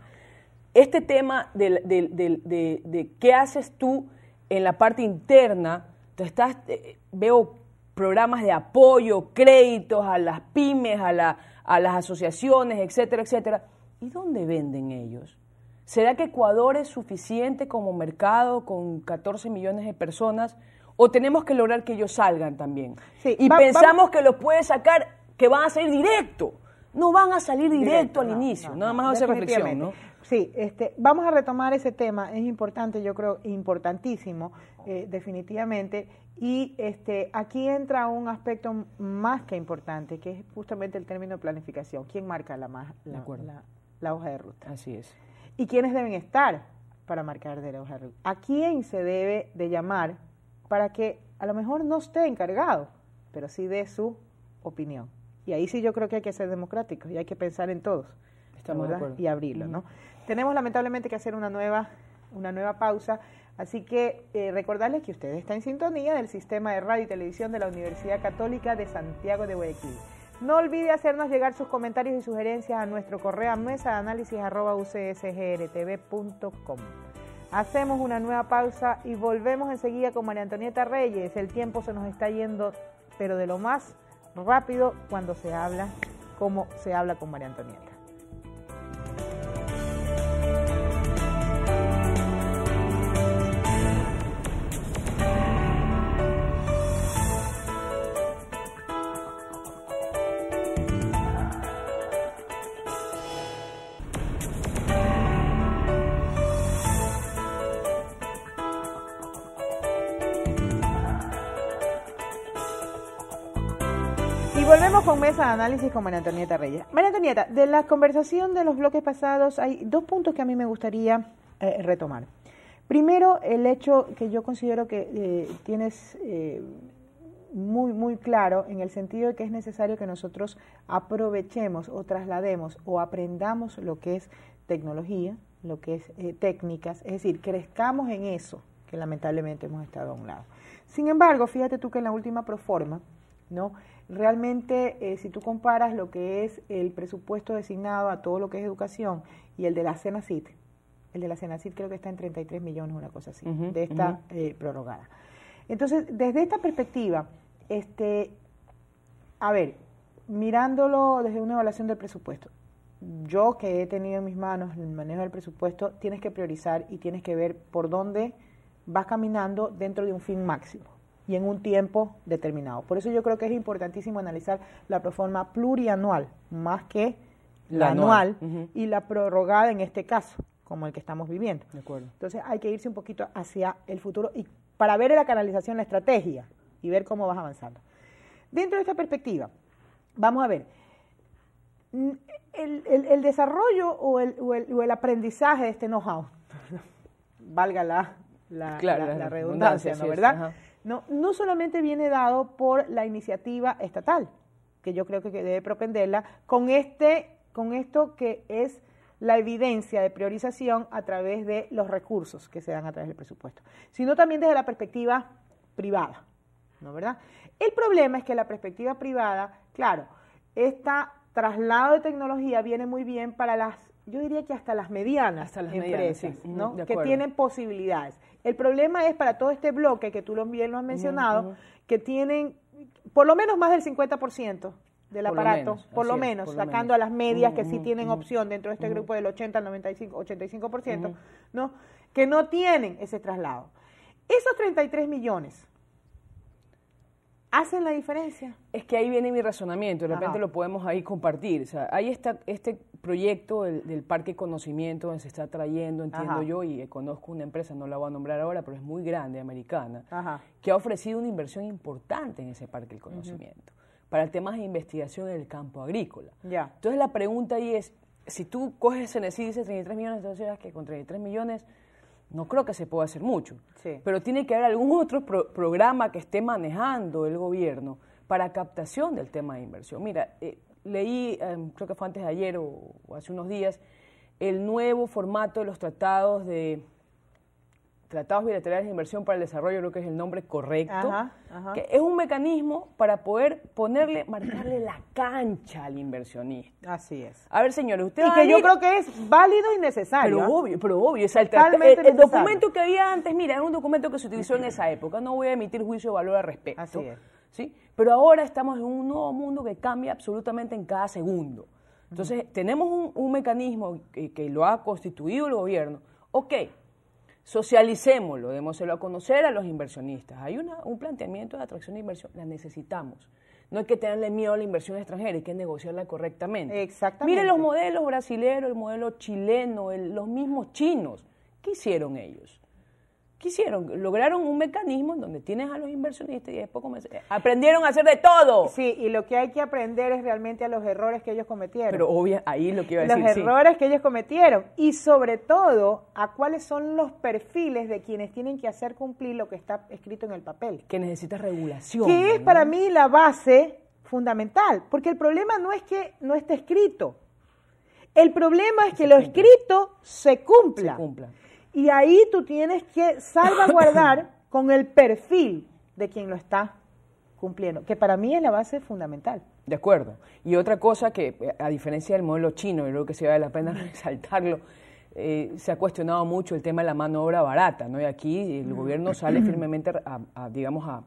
Este tema de, qué haces tú en la parte interna, te estás, eh, veo programas de apoyo, créditos a las pymes, a, las asociaciones, etcétera, etcétera. ¿Y dónde venden ellos? ¿Será que Ecuador es suficiente como mercado con 14 millones de personas? ¿O tenemos que lograr que ellos salgan también? y pensamos que los puede sacar, que van a salir directo. No van a salir directo, al inicio, nada más a ser reflexión, ¿no? Sí, este, vamos a retomar ese tema, es importante, yo creo, importantísimo, eh, definitivamente. Y este, aquí entra un aspecto más que importante, que es justamente el término planificación. ¿Quién marca la, la, la, hoja de ruta? Así es. ¿Y quiénes deben estar para marcar de la hoja de ruta? ¿A quién se debe de llamar para que a lo mejor no esté encargado, pero sí dé su opinión? Y ahí sí yo creo que hay que ser democráticos y hay que pensar en todos. Estamos Y abrirlo, ¿no? Tenemos lamentablemente que hacer una nueva, una nueva pausa, así que eh, recordarles que usted está en sintonía del sistema de radio y televisión de la Universidad Católica de Santiago de Guayaquil. No olvide hacernos llegar sus comentarios y sugerencias a nuestro correo a mesa de análisis Hacemos una nueva pausa y volvemos enseguida con María Antonieta Reyes. El tiempo se nos está yendo, pero de lo más rápido cuando se habla como se habla con María Antonieta. Análisis con María Antonieta Reyes. María Antonieta, de la conversación de los bloques pasados hay dos puntos que a mí me gustaría eh, retomar. Primero, el hecho que yo considero que eh, tienes eh, muy, muy claro en el sentido de que es necesario que nosotros aprovechemos o traslademos o aprendamos lo que es tecnología, lo que es técnicas, es decir, crezcamos en eso que lamentablemente hemos estado a un lado. Sin embargo, fíjate tú que en la última proforma, ¿no? Realmente, eh, si tú comparas lo que es el presupuesto designado a todo lo que es educación y el de la CENACIT, el de la SENACIT creo que está en 33 millones, una cosa así, de esta eh, prorrogada. Entonces, desde esta perspectiva, este, a ver, mirándolo desde una evaluación del presupuesto, yo que he tenido en mis manos el manejo del presupuesto, tienes que priorizar y tienes que ver por dónde vas caminando dentro de un fin máximo y en un tiempo determinado. Por eso yo creo que es importantísimo analizar la proforma plurianual más que la, anual, y la prorrogada en este caso, como el que estamos viviendo. acuerdo. Entonces hay que irse un poquito hacia el futuro y para ver la canalización, la estrategia y ver cómo vas avanzando. Dentro de esta perspectiva, vamos a ver, el, desarrollo o el, o, el, aprendizaje de este know-how, valga la, la, la, redundancia, ¿no? ¿verdad? ¿no? no solamente viene dado por la iniciativa estatal, que yo creo que debe propenderla, con, este, con esto que es la evidencia de priorización a través de los recursos que se dan a través del presupuesto, sino también desde la perspectiva privada, ¿no verdad? El problema es que la perspectiva privada, claro, está traslado de tecnología viene muy bien para las yo diría que hasta las medianas las empresas, que tienen posibilidades. El problema es para todo este bloque que tú bien lo has mencionado, que tienen por lo menos más del 50% del aparato, por lo menos, sacando a las medias que sí tienen opción dentro de este grupo del 80 al 95, 85%, ¿no? que no tienen ese traslado. Esos 33 millones hacen la diferencia. Es que ahí viene mi razonamiento, de repente lo podemos ahí compartir. O ahí está este proyecto del, Parque Conocimiento donde se está trayendo, entiendo yo, y conozco una empresa, no la voy a nombrar ahora, pero es muy grande, americana, que ha ofrecido una inversión importante en ese Parque del Conocimiento para temas de investigación en el campo agrícola. Entonces la pregunta ahí es, si tú coges en y dices 33 millones, de entonces que con 33 millones no creo que se pueda hacer mucho. Pero tiene que haber algún otro programa que esté manejando el gobierno para captación del tema de inversión. Mira, eh, leí, em, creo que fue antes de ayer o hace unos días, el nuevo formato de los tratados de tratados bilaterales de inversión para el desarrollo, creo que es el nombre correcto, es un mecanismo para poder ponerle, marcarle la cancha al inversionista. Así es. A ver, señores, ustedes... Y que yo creo que es válido y necesario. Pero ¿ah? obvio, pero obvio. Es eh, el, documento que había antes, mira, era un documento que se utilizó en esa época, no voy a emitir juicio de valor al respecto. Así es. ¿sí? Pero ahora estamos en un nuevo mundo que cambia absolutamente en cada segundo. Entonces, tenemos un, mecanismo que, que lo ha constituido el gobierno. Ok, Socialicémoslo, démoselo a conocer a los inversionistas. Hay un planteamiento de atracción de inversión, la necesitamos. No hay que tenerle miedo a la inversión extranjera, hay que negociarla correctamente. Exactamente. Miren los modelos brasileños, el modelo chileno, los mismos chinos. ¿Qué hicieron ellos? ¿Qué hicieron? Lograron un mecanismo en donde tienes a los inversionistas y después comenzaron. Eh, aprendieron a hacer de todo. Sí, y lo que hay que aprender es realmente a los errores que ellos cometieron. Pero obvio, ahí lo que iba a decir. Los errores que ellos cometieron y sobre todo a cuáles son los perfiles de quienes tienen que hacer cumplir lo que está escrito en el papel. Que necesita regulación. Que es para mí la base fundamental, porque el problema no es que no esté escrito. El problema es que lo escrito se cumpla. Se cumpla. Y ahí tú tienes que salvaguardar con el perfil de quien lo está cumpliendo, que para mí es la base fundamental. De acuerdo. Y otra cosa que, eh, a diferencia del modelo chino, y creo que se vale la pena resaltarlo, eh, se ha cuestionado mucho el tema de la mano obra barata, ¿no? Y aquí el gobierno sale firmemente a, digamos,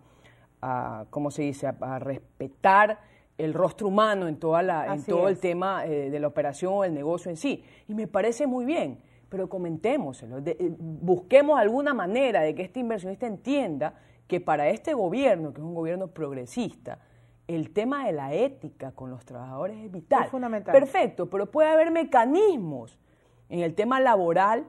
a, ¿cómo se dice?, a, respetar el rostro humano en, toda la, todo el tema eh, de la operación o el negocio en sí. Y me parece muy bien pero comentémoselo, eh, busquemos alguna manera de que este inversionista entienda que para este gobierno, que es un gobierno progresista, el tema de la ética con los trabajadores es vital. Es fundamental. Perfecto, pero puede haber mecanismos en el tema laboral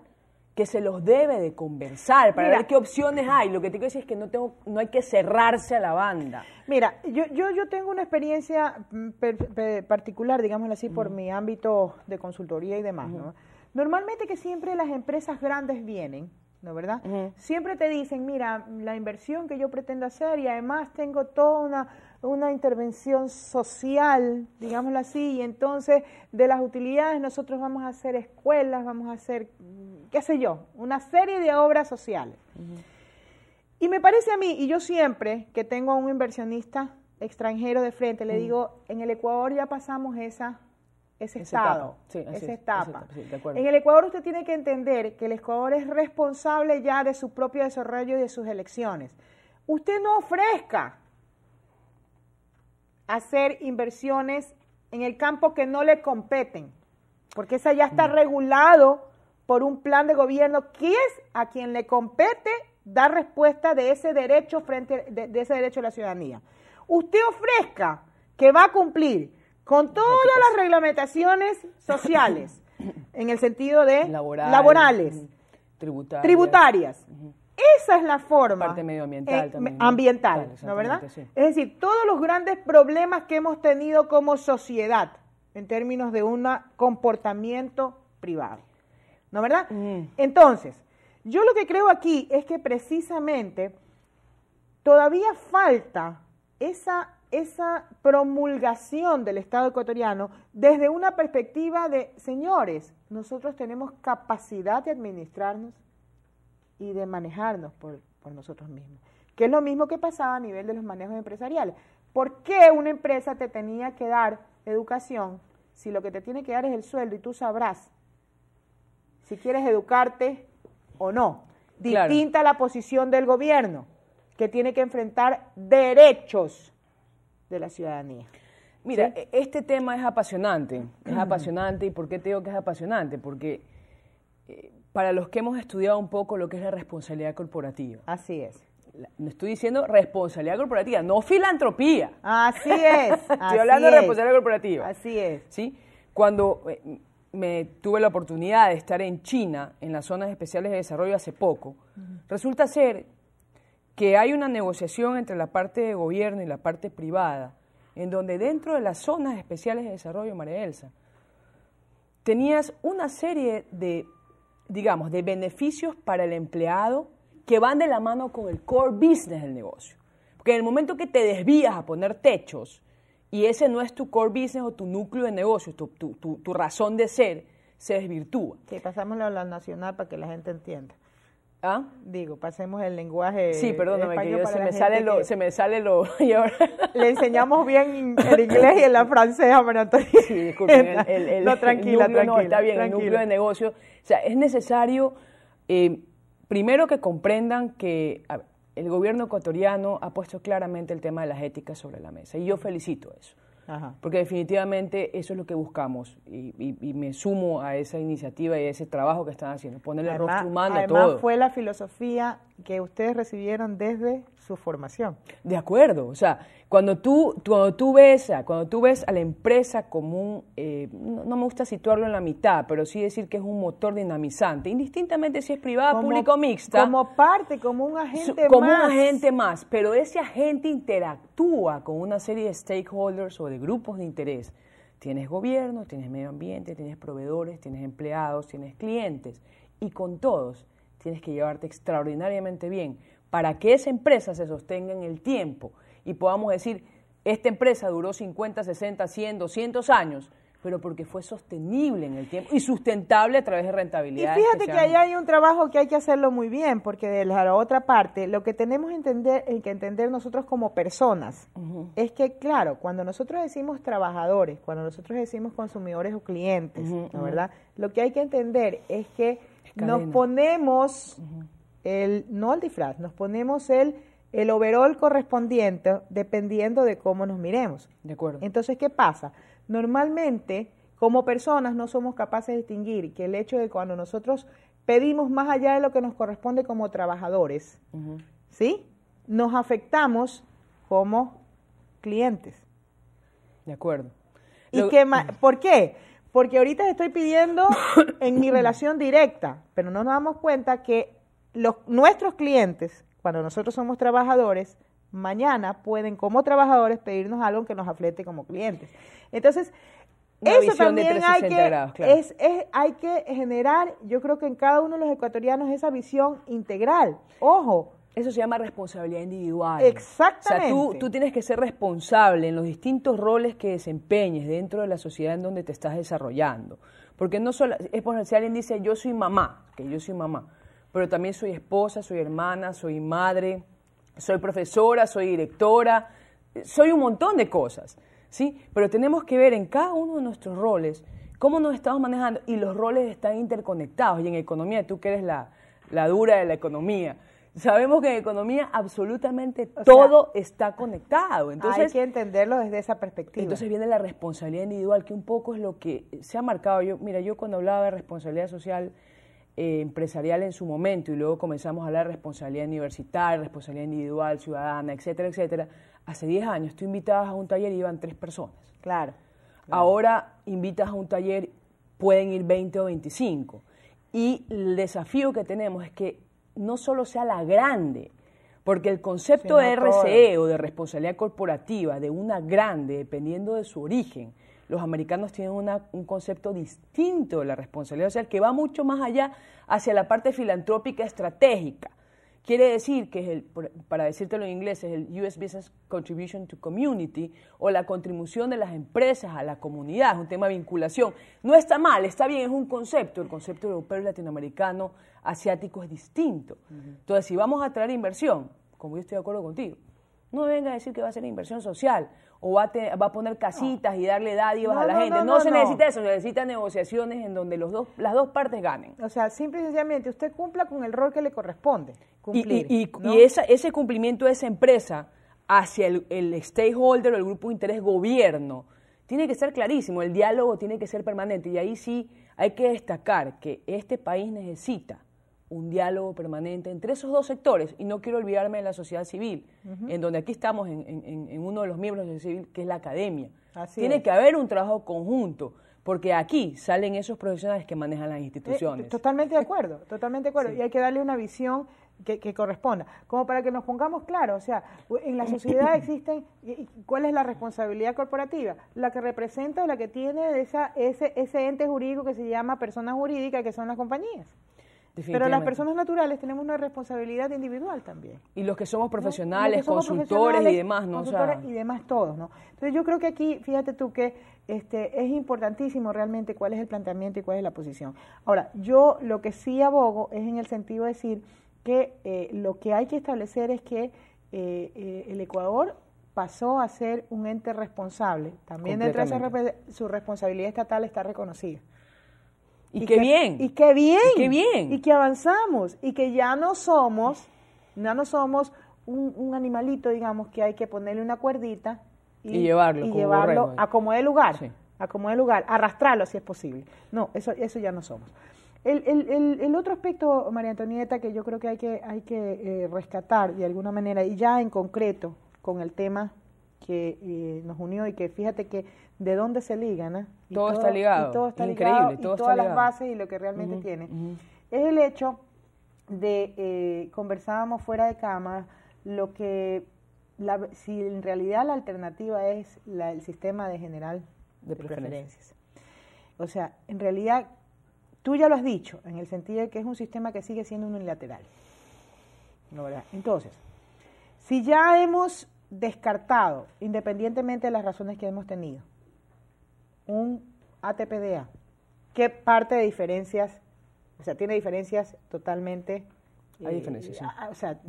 que se los debe de conversar para ver qué opciones hay. Lo que te quiero decir es que no, tengo, no hay que cerrarse a la banda. Mira, yo, yo, yo tengo una experiencia mm, particular, digámoslo así, por mi ámbito de consultoría y demás. ¿no? Normalmente que siempre las empresas grandes vienen, ¿no verdad? Siempre te dicen, mira, la inversión que yo pretendo hacer y además tengo toda una, intervención social, digámoslo así, y entonces de las utilidades nosotros vamos a hacer escuelas, vamos a hacer, qué sé yo, una serie de obras sociales. Y me parece a mí, y yo siempre que tengo a un inversionista extranjero de frente, le digo, en el Ecuador ya pasamos esa ese, estado, esa etapa. en el Ecuador usted tiene que entender que el Ecuador es responsable ya de su propio desarrollo y de sus elecciones. Usted no ofrezca hacer inversiones en el campo que no le competen, porque esa ya está regulado por un plan de gobierno que es a quien le compete dar respuesta de ese derecho frente de, ese derecho a la ciudadanía. Usted ofrezca que va a cumplir con todas las reglamentaciones sociales, en el sentido de laborales, tributarias. tributarias. Esa es la forma. Parte medioambiental eh, también. Ambiental, ¿no verdad? Es decir, todos los grandes problemas que hemos tenido como sociedad en términos de un comportamiento privado, ¿no verdad? Mm. Entonces, yo lo que creo aquí es que precisamente todavía falta esa esa promulgación del Estado ecuatoriano desde una perspectiva de, señores, nosotros tenemos capacidad de administrarnos y de manejarnos por, por nosotros mismos, que es lo mismo que pasaba a nivel de los manejos empresariales. ¿Por qué una empresa te tenía que dar educación si lo que te tiene que dar es el sueldo y tú sabrás si quieres educarte o no? Distinta la posición del gobierno, que tiene que enfrentar derechos de la ciudadanía. Mira, e, este tema es apasionante, es apasionante y ¿por qué te digo que es apasionante? Porque eh, para los que hemos estudiado un poco lo que es la responsabilidad corporativa. Así es. No estoy diciendo responsabilidad corporativa, no filantropía. Así es. estoy hablando de responsabilidad corporativa. Así es. ¿Sí? Cuando eh, me tuve la oportunidad de estar en China, en las zonas especiales de desarrollo hace poco, resulta ser que hay una negociación entre la parte de gobierno y la parte privada, en donde dentro de las zonas especiales de desarrollo, María Elsa, tenías una serie de, digamos, de beneficios para el empleado que van de la mano con el core business del negocio. Porque en el momento que te desvías a poner techos y ese no es tu core business o tu núcleo de negocio, tu, razón de ser, se desvirtúa. Sí, pasámoslo a la nacional para que la gente entienda. ¿Ah? Digo, pasemos el lenguaje. Sí, perdóname, que se, me sale lo, se me sale lo. Le enseñamos bien el inglés y el francés María Sí, disculpen. El, no, está bien, el núcleo de negocio. O sea, es necesario, eh, primero, que comprendan que el gobierno ecuatoriano ha puesto claramente el tema de las éticas sobre la mesa. Y yo felicito eso. Porque definitivamente eso es lo que buscamos y, me sumo a esa iniciativa y a ese trabajo que están haciendo, ponerle además, rostro humano a todo. fue la filosofía que ustedes recibieron desde su formación. De acuerdo, o sea, cuando tú, tú, ves, cuando tú ves a la empresa como un, eh, no, me gusta situarlo en la mitad, pero sí decir que es un motor dinamizante, indistintamente si es privada, público o mixta. Como parte, como un agente más. Como un agente más, pero ese agente interactúa con una serie de stakeholders o de grupos de interés. Tienes gobierno, tienes medio ambiente, tienes proveedores, tienes empleados, tienes clientes y con todos tienes que llevarte extraordinariamente bien para que esa empresa se sostenga en el tiempo y podamos decir, esta empresa duró 50, 60, 100, 200 años, pero porque fue sostenible en el tiempo y sustentable a través de rentabilidad. Y fíjate que, ahí hay un trabajo que hay que hacerlo muy bien, porque de la otra parte, lo que tenemos entender, eh, que entender nosotros como personas es que, claro, cuando nosotros decimos trabajadores, cuando nosotros decimos consumidores o clientes, ¿verdad? Lo que hay que entender es que nos ponemos el, no el disfraz, nos ponemos el, el overall correspondiente dependiendo de cómo nos miremos. De acuerdo. Entonces, ¿qué pasa? Normalmente, como personas, no somos capaces de distinguir que el hecho de cuando nosotros pedimos más allá de lo que nos corresponde como trabajadores, ¿sí? Nos afectamos como clientes. De acuerdo. ¿Y qué ¿Por qué? Porque ahorita estoy pidiendo en mi relación directa, pero no nos damos cuenta que los, nuestros clientes, cuando nosotros somos trabajadores, mañana pueden como trabajadores pedirnos algo que nos aflete como clientes. Entonces, eso también hay que, es, es, hay que generar, yo creo que en cada uno de los ecuatorianos, esa visión integral. Ojo, eso se llama responsabilidad individual. Exactamente. O sea, tú, tienes que ser responsable en los distintos roles que desempeñes dentro de la sociedad en donde te estás desarrollando. Porque no solo, es por si alguien dice yo soy mamá, que yo soy mamá, pero también soy esposa, soy hermana, soy madre, soy profesora, soy directora, soy un montón de cosas, ¿sí? Pero tenemos que ver en cada uno de nuestros roles cómo nos estamos manejando y los roles están interconectados. Y en economía, tú que eres la dura de la economía, Sabemos que en economía absolutamente todo está conectado. Entonces, hay que entenderlo desde esa perspectiva. Entonces viene la responsabilidad individual, que un poco es lo que se ha marcado. Yo, mira, yo cuando hablaba de responsabilidad social eh, empresarial en su momento y luego comenzamos a hablar de responsabilidad universitaria, responsabilidad individual, ciudadana, etcétera, etcétera, hace 10 años tú invitabas a un taller y iban tres personas. Claro. claro. Ahora invitas a un taller, pueden ir 20 o 25. Y el desafío que tenemos es que no solo sea la grande, porque el concepto de RCE o de responsabilidad corporativa de una grande, dependiendo de su origen, los americanos tienen una, un concepto distinto de la responsabilidad social que va mucho más allá hacia la parte filantrópica estratégica. Quiere decir que, es para decírtelo en inglés, es el US Business Contribution to Community o la contribución de las empresas a la comunidad, es un tema de vinculación. No está mal, está bien, es un concepto, el concepto europeo y latinoamericano asiático es distinto. Entonces, si vamos a traer inversión, como yo estoy de acuerdo contigo, no venga a decir que va a ser inversión social o va a, va a poner casitas y darle dádivas a la gente. No, se necesita eso, se necesitan negociaciones en donde los dos, las dos partes ganen. O sea, simple y sencillamente, usted cumpla con el rol que le corresponde. y, ese cumplimiento de esa empresa hacia el, el stakeholder o el grupo de interés gobierno tiene que ser clarísimo, el diálogo tiene que ser permanente. Y ahí sí hay que destacar que este país necesita un diálogo permanente entre esos dos sectores, y no quiero olvidarme de la sociedad civil, en donde aquí estamos en, uno de los miembros de la civil, que es la academia. Tiene que haber un trabajo conjunto, porque aquí salen esos profesionales que manejan las eh, instituciones. totalmente de acuerdo, totalmente de acuerdo, y hay que darle una visión que, corresponda. Como para que nos pongamos claro o sea, en la sociedad existen, ¿cuál es la responsabilidad corporativa? La que representa o la que tiene esa, ese, ese ente jurídico que se llama persona jurídica, que son las compañías. Pero las personas naturales tenemos una responsabilidad individual también. Y los que somos profesionales, consultores y demás, ¿no? y demás todos, ¿no? Entonces yo creo que aquí, fíjate tú que este, es importantísimo realmente cuál es el planteamiento y cuál es la posición. Ahora, yo lo que sí abogo es en el sentido de decir que eh, lo que hay que establecer es que eh, eh, el Ecuador pasó a ser un ente responsable. También de su responsabilidad estatal está reconocida. Y, qué bien. Y qué bien. Y qué bien. Y que avanzamos. Y que ya no somos, ya no somos un, animalito, digamos, que hay que ponerle una cuerdita y, llevarlo, y llevarlo a como de lugar. A como de lugar, arrastrarlo si es posible. No, eso, eso ya no somos. El, el, el, otro aspecto, María Antonieta, que yo creo que hay que, hay que eh, rescatar de alguna manera, y ya en concreto con el tema que eh, nos unió y que fíjate que de dónde se ligan. ¿no? todo, está ligado. Y todo está ligado, todas las bases y lo que realmente tiene. Es el hecho de, eh, conversábamos fuera de cama, lo que, si en realidad la alternativa es el sistema de general de, preferencias. O sea, en realidad, tú ya lo has dicho, en el sentido de que es un sistema que sigue siendo unilateral. Entonces, si ya hemos descartado, independientemente de las razones que hemos tenido, un ATPDA? ¿Qué parte de diferencias? O sea, tiene diferencias totalmente... Hay eh, diferencias, ah, O sea,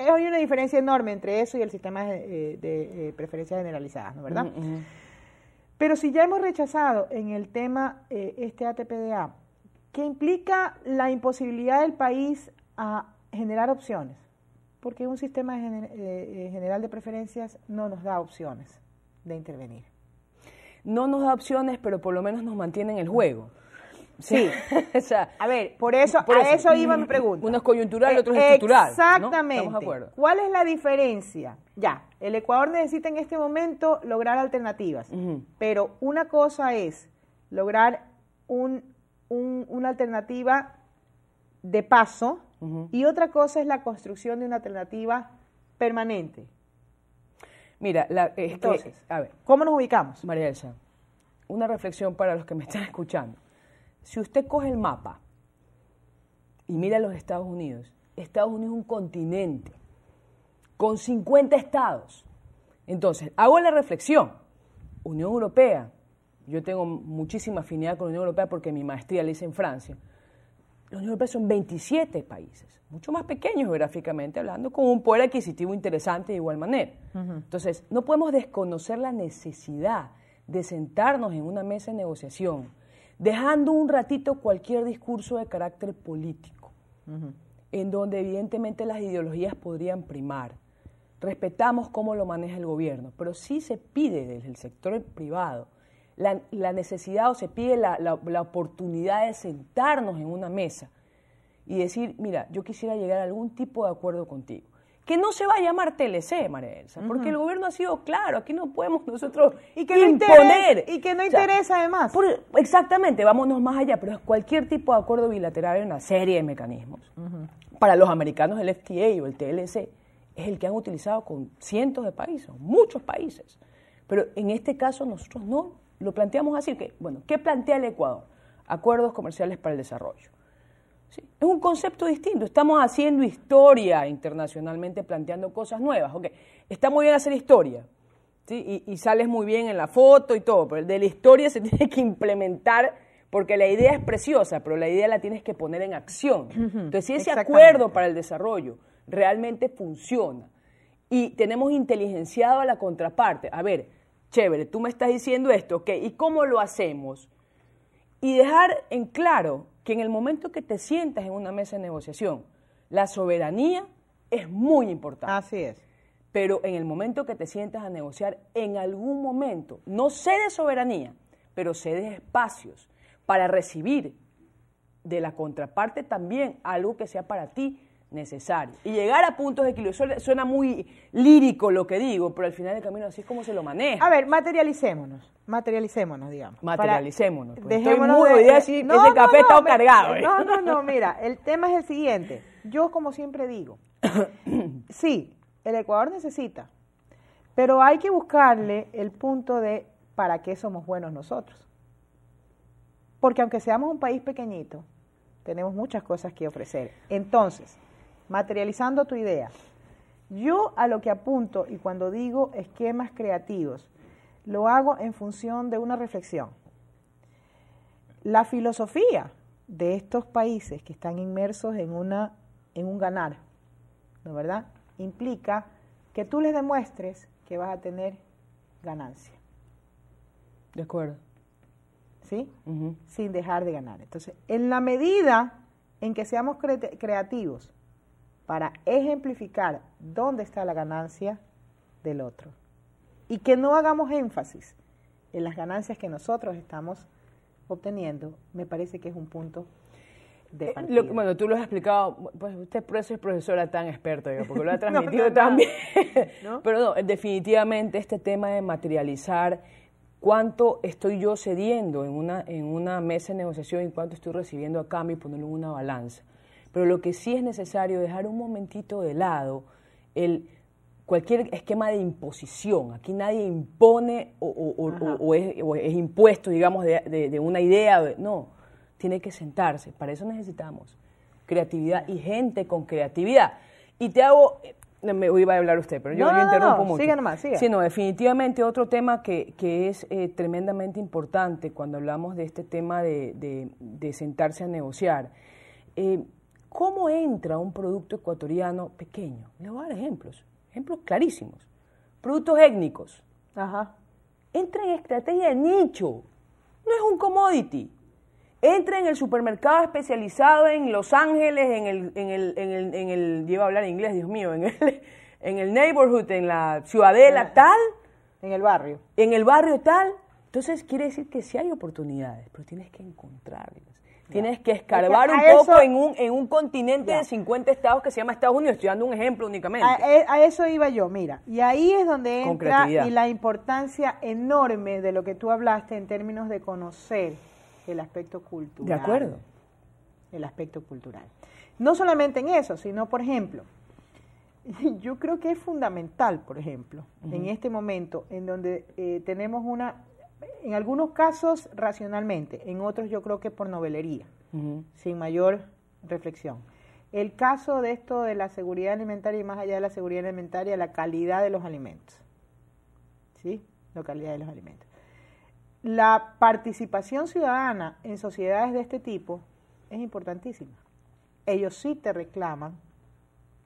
hay una diferencia enorme entre eso y el sistema de, eh, de, eh, preferencias generalizadas, ¿no verdad? Pero si ya hemos rechazado en el tema este ATPDA, que implica la imposibilidad del país a generar opciones, porque un sistema general de preferencias no nos da opciones de intervenir no nos da opciones, pero por lo menos nos mantiene en el juego. Sí, a ver, por eso, eso, iba mi mm, pregunta. Uno es coyuntural, otro es eh, estructural. Exactamente. ¿Cuál es la diferencia? Ya, el Ecuador necesita en este momento lograr alternativas, pero una cosa es lograr un, una alternativa de paso y otra cosa es la construcción de una alternativa permanente. Mira, este, Entonces, a ver, ¿cómo nos ubicamos? María Elsa, una reflexión para los que me están escuchando. Si usted coge el mapa y mira los Estados Unidos, Estados Unidos es un continente con 50 estados. Entonces, hago la reflexión. Unión Europea, yo tengo muchísima afinidad con la Unión Europea porque mi maestría la hice en Francia la Unión Europea son 27 países, mucho más pequeños geográficamente hablando, con un poder adquisitivo interesante de igual manera. Entonces, no podemos desconocer la necesidad de sentarnos en una mesa de negociación, dejando un ratito cualquier discurso de carácter político, en donde evidentemente las ideologías podrían primar. Respetamos cómo lo maneja el gobierno, pero sí se pide desde el sector privado la, necesidad o se pide la, la, oportunidad de sentarnos en una mesa y decir, mira, yo quisiera llegar a algún tipo de acuerdo contigo que no se va a llamar TLC, María Elsa, porque el gobierno ha sido claro, aquí no podemos nosotros y que imponer. y que no interesa además. exactamente, vámonos más allá, pero es cualquier tipo de acuerdo bilateral hay una serie de mecanismos. Para los americanos el FTA o el TLC es el que han utilizado con cientos de países, muchos países. Pero en este caso nosotros no lo planteamos así, que, bueno, ¿qué plantea el Ecuador? Acuerdos comerciales para el desarrollo. Es un concepto distinto, estamos haciendo historia internacionalmente, planteando cosas nuevas. Okay. Está muy bien hacer historia, y, y sales muy bien en la foto y todo, pero el de la historia se tiene que implementar porque la idea es preciosa, pero la idea la tienes que poner en acción. Entonces, si ese acuerdo para el desarrollo realmente funciona y tenemos inteligenciado a la contraparte, a ver, chévere, tú me estás diciendo esto, ok, ¿y cómo lo hacemos? Y dejar en claro que en el momento que te sientas en una mesa de negociación, la soberanía es muy importante. Así es. Pero en el momento que te sientas a negociar, en algún momento, no sé de soberanía, pero de espacios para recibir de la contraparte también algo que sea para ti necesario. Y llegar a puntos de equilibrio. Suena muy lírico lo que digo, pero al final del camino así es como se lo maneja. A ver, materialicémonos. Materialicémonos, digamos. Materialicémonos. Dejémonos de... que eh, ese café está cargado. Eh. No, no, no, mira, el tema es el siguiente. Yo, como siempre digo, sí, el Ecuador necesita, pero hay que buscarle el punto de para qué somos buenos nosotros. Porque aunque seamos un país pequeñito, tenemos muchas cosas que ofrecer. Entonces, materializando tu idea. Yo a lo que apunto y cuando digo esquemas creativos, lo hago en función de una reflexión. La filosofía de estos países que están inmersos en, una, en un ganar, ¿no verdad? Implica que tú les demuestres que vas a tener ganancia. De acuerdo. ¿Sí? Sin dejar de ganar. Entonces, en la medida en que seamos creativos, para ejemplificar dónde está la ganancia del otro. Y que no hagamos énfasis en las ganancias que nosotros estamos obteniendo, me parece que es un punto de eh, bueno, tú lo has explicado, pues usted es profesora tan experta, porque lo ha transmitido también. Pero no, eh, definitivamente este tema de materializar cuánto estoy yo cediendo en una, en una mesa de negociación y cuánto estoy recibiendo a cambio y ponerlo en una balanza. Pero lo que sí es necesario dejar un momentito de lado el cualquier esquema de imposición. Aquí nadie impone o, es, impuesto, digamos, de, una idea. No, tiene que sentarse. Para eso necesitamos creatividad y gente con creatividad. Y te hago, eh, me iba a hablar usted, pero yo, no, interrumpo no, mucho. Siga nomás, siga. Sí, no, definitivamente otro tema que, es eh, tremendamente importante cuando hablamos de este tema de, sentarse a negociar. Eh, ¿Cómo entra un producto ecuatoriano pequeño? Le voy a dar ejemplos, ejemplos clarísimos. Productos étnicos. Entra en estrategia de nicho. No es un commodity. Entra en el supermercado especializado en Los Ángeles, en el, en el, en el, en el lleva a hablar inglés, Dios mío, en el, en el neighborhood, en la ciudadela, tal. En el barrio. En el barrio, tal. Entonces quiere decir que sí hay oportunidades, pero tienes que encontrarlas. Tienes que escarbar un poco en, un, en un continente de 50 estados que se llama Estados Unidos. Estoy dando un ejemplo únicamente. A, eh, eso iba yo, mira. Y ahí es donde entra la importancia enorme de lo que tú hablaste en términos de conocer el aspecto cultural. De acuerdo. El aspecto cultural. No solamente en eso, sino, por ejemplo, yo creo que es fundamental, por ejemplo, en este momento en donde eh, tenemos una en algunos casos racionalmente, en otros yo creo que por novelería, sin mayor reflexión. El caso de esto de la seguridad alimentaria y más allá de la seguridad alimentaria, la calidad de los alimentos. ¿Sí? La calidad de los alimentos. La participación ciudadana en sociedades de este tipo es importantísima. Ellos sí te reclaman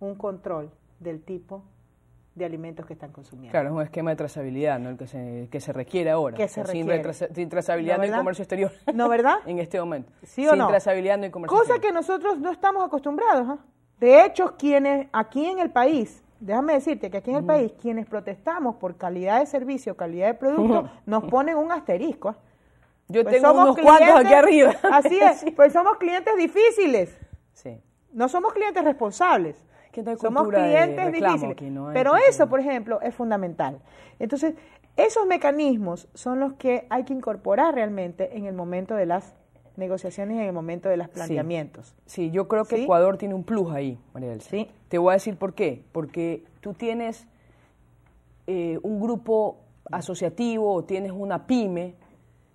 un control del tipo de alimentos que están consumiendo. Claro, es un esquema de trazabilidad, ¿no? El que se, que requiere ahora. Sin, sin, trazabilidad en comercio exterior. ¿No verdad? en este momento. ¿Sí o sin trazabilidad comercio Cosa que nosotros no estamos acostumbrados. ¿ah? De hecho, quienes aquí en el país, déjame decirte que aquí en el país, quienes protestamos por calidad de servicio, calidad de producto, nos ponen un asterisco. ¿ah? Yo pues tengo unos cuantos aquí arriba. Así es, pues somos clientes difíciles. Sí. No somos clientes responsables. Somos clientes difíciles. pero eso, por ejemplo, es fundamental. Entonces, esos mecanismos son los que hay que incorporar realmente en el momento de las negociaciones en el momento de los planteamientos. Sí, yo creo que Ecuador tiene un plus ahí, María Sí. Te voy a decir por qué. Porque tú tienes eh, un grupo asociativo o tienes una pyme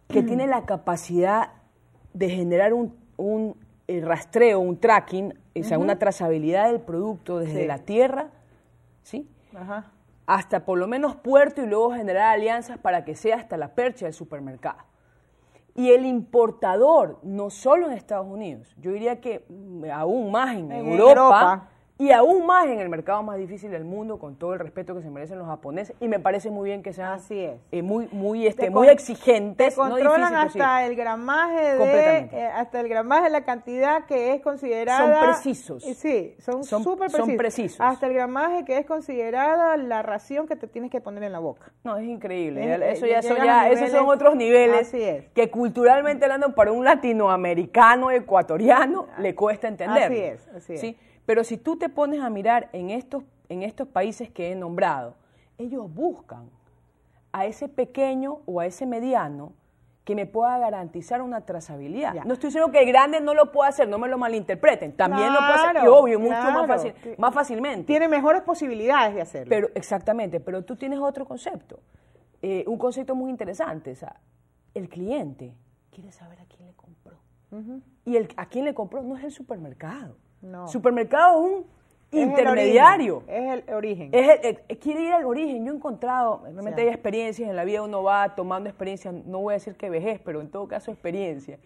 que tiene la capacidad de generar un, eh, rastreo, un tracking o sea, una trazabilidad del producto desde la tierra, ¿sí? Hasta por lo menos puerto y luego generar alianzas para que sea hasta la percha del supermercado. Y el importador, no solo en Estados Unidos, yo diría que mm, aún más en, Europa y aún más en el mercado más difícil del mundo, con todo el respeto que se merecen los japoneses, y me parece muy bien que sean Así eh, muy, muy, este, muy exigentes. controlan eh, hasta el gramaje de, hasta el gramaje, la cantidad que es considerada. Son precisos. sí, son súper precisos. Son precisos. Hasta el gramaje que es considerada la ración que te tienes que poner en la boca. No, es increíble. eso ya, esos son otros niveles que culturalmente hablando para un latinoamericano, ecuatoriano, ah, le cuesta entender. Así es, así pero si tú te pones a mirar en estos, en estos países que he nombrado, ellos buscan a ese pequeño o a ese mediano que me pueda garantizar una trazabilidad. No estoy diciendo que el grande no lo pueda hacer, no me lo malinterpreten. También lo puede hacer, y obvio, mucho más, fácil, más fácilmente. Tiene mejores posibilidades de hacerlo. Pero, exactamente, pero tú tienes otro concepto, eh, un concepto muy interesante. el cliente quiere saber a quién le compró. Y el, a quién le compró no es el supermercado. Supermercado es un intermediario. es el origen. Es, eh, quiere ir al origen. Yo he encontrado, realmente hay experiencias en la vida, uno va tomando experiencias, no voy a decir que vejez, pero en todo caso experiencia.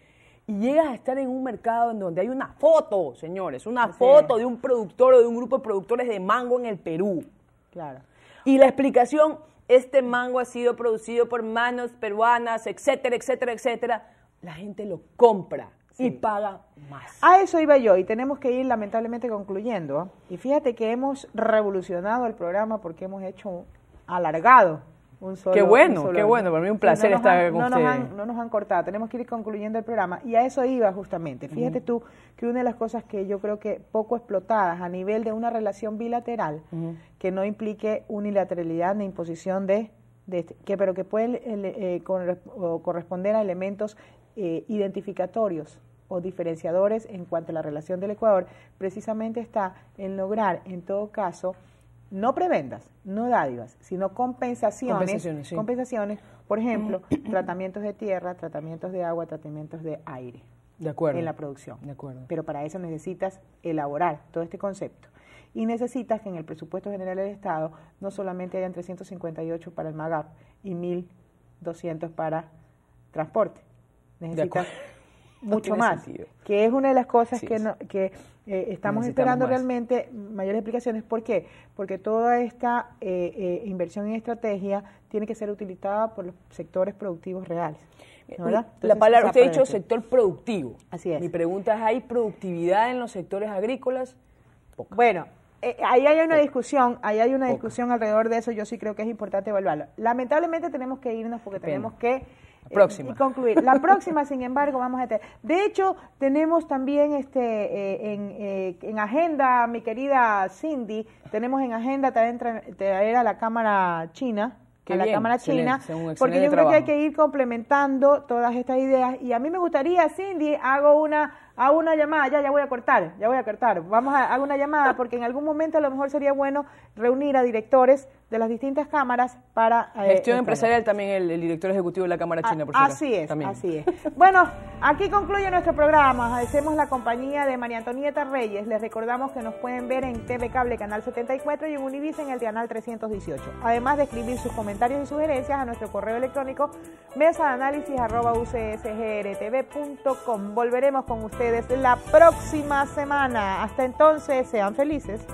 Y llegas a estar en un mercado en donde hay una foto, señores, una foto de un productor o de un grupo de productores de mango en el Perú. Claro. Y la explicación, este mango ha sido producido por manos peruanas, etcétera, etcétera, etcétera. La gente lo compra y paga más. A eso iba yo y tenemos que ir lamentablemente concluyendo. ¿ah? Y fíjate que hemos revolucionado el programa porque hemos hecho alargado un solo. Qué bueno, qué bueno, para mí un placer estar con no ustedes. Nos han, no nos han cortado, tenemos que ir concluyendo el programa y a eso iba justamente. Fíjate tú que una de las cosas que yo creo que poco explotadas a nivel de una relación bilateral que no implique unilateralidad ni imposición de este, que pero que puede eh, eh, corresponder a elementos eh, identificatorios o diferenciadores en cuanto a la relación del Ecuador, precisamente está en lograr, en todo caso, no prebendas, no dádivas, sino compensaciones, compensaciones, por ejemplo, tratamientos de tierra, tratamientos de agua, tratamientos de aire. De acuerdo. En la producción. De acuerdo. Pero para eso necesitas elaborar todo este concepto. Y necesitas que en el presupuesto general del Estado no solamente hayan 358 para el MAGAP y 1.200 para transporte, Necesita mucho más, que es una de las cosas que, que eh, estamos esperando realmente mayores explicaciones. ¿Por qué? Porque toda esta eh, eh, inversión en estrategia tiene que ser utilizada por los sectores productivos reales. la palabra, usted ha dicho sector productivo. Así es. Mi pregunta es, ¿hay productividad en los sectores agrícolas? Bueno, ahí hay una discusión, ahí hay una discusión alrededor de eso, yo sí creo que es importante evaluarlo. Lamentablemente tenemos que irnos porque tenemos que próxima. Eh, y concluir. La próxima, sin embargo, vamos a De hecho, tenemos también este eh, eh, en, agenda, mi querida Cindy, tenemos en agenda también traer a la Cámara China. Qué a la Cámara China, porque yo creo que hay que ir complementando todas estas ideas. Y a mí me gustaría, Cindy, hago una, hago una llamada, ya, ya voy a cortar, ya voy a cortar. Vamos a hago una llamada porque en algún momento a lo mejor sería bueno reunir a directores de las distintas cámaras para... Eh, Gestión empresarial también el, director ejecutivo de la Cámara ah, China, por Así es, también. así es. bueno, aquí concluye nuestro programa. Agradecemos la compañía de María Antonieta Reyes. Les recordamos que nos pueden ver en TV Cable Canal 74 y en Univisa en el canal 318. Además de escribir sus comentarios y sugerencias a nuestro correo electrónico mesa Volveremos con ustedes la próxima semana. Hasta entonces, sean felices.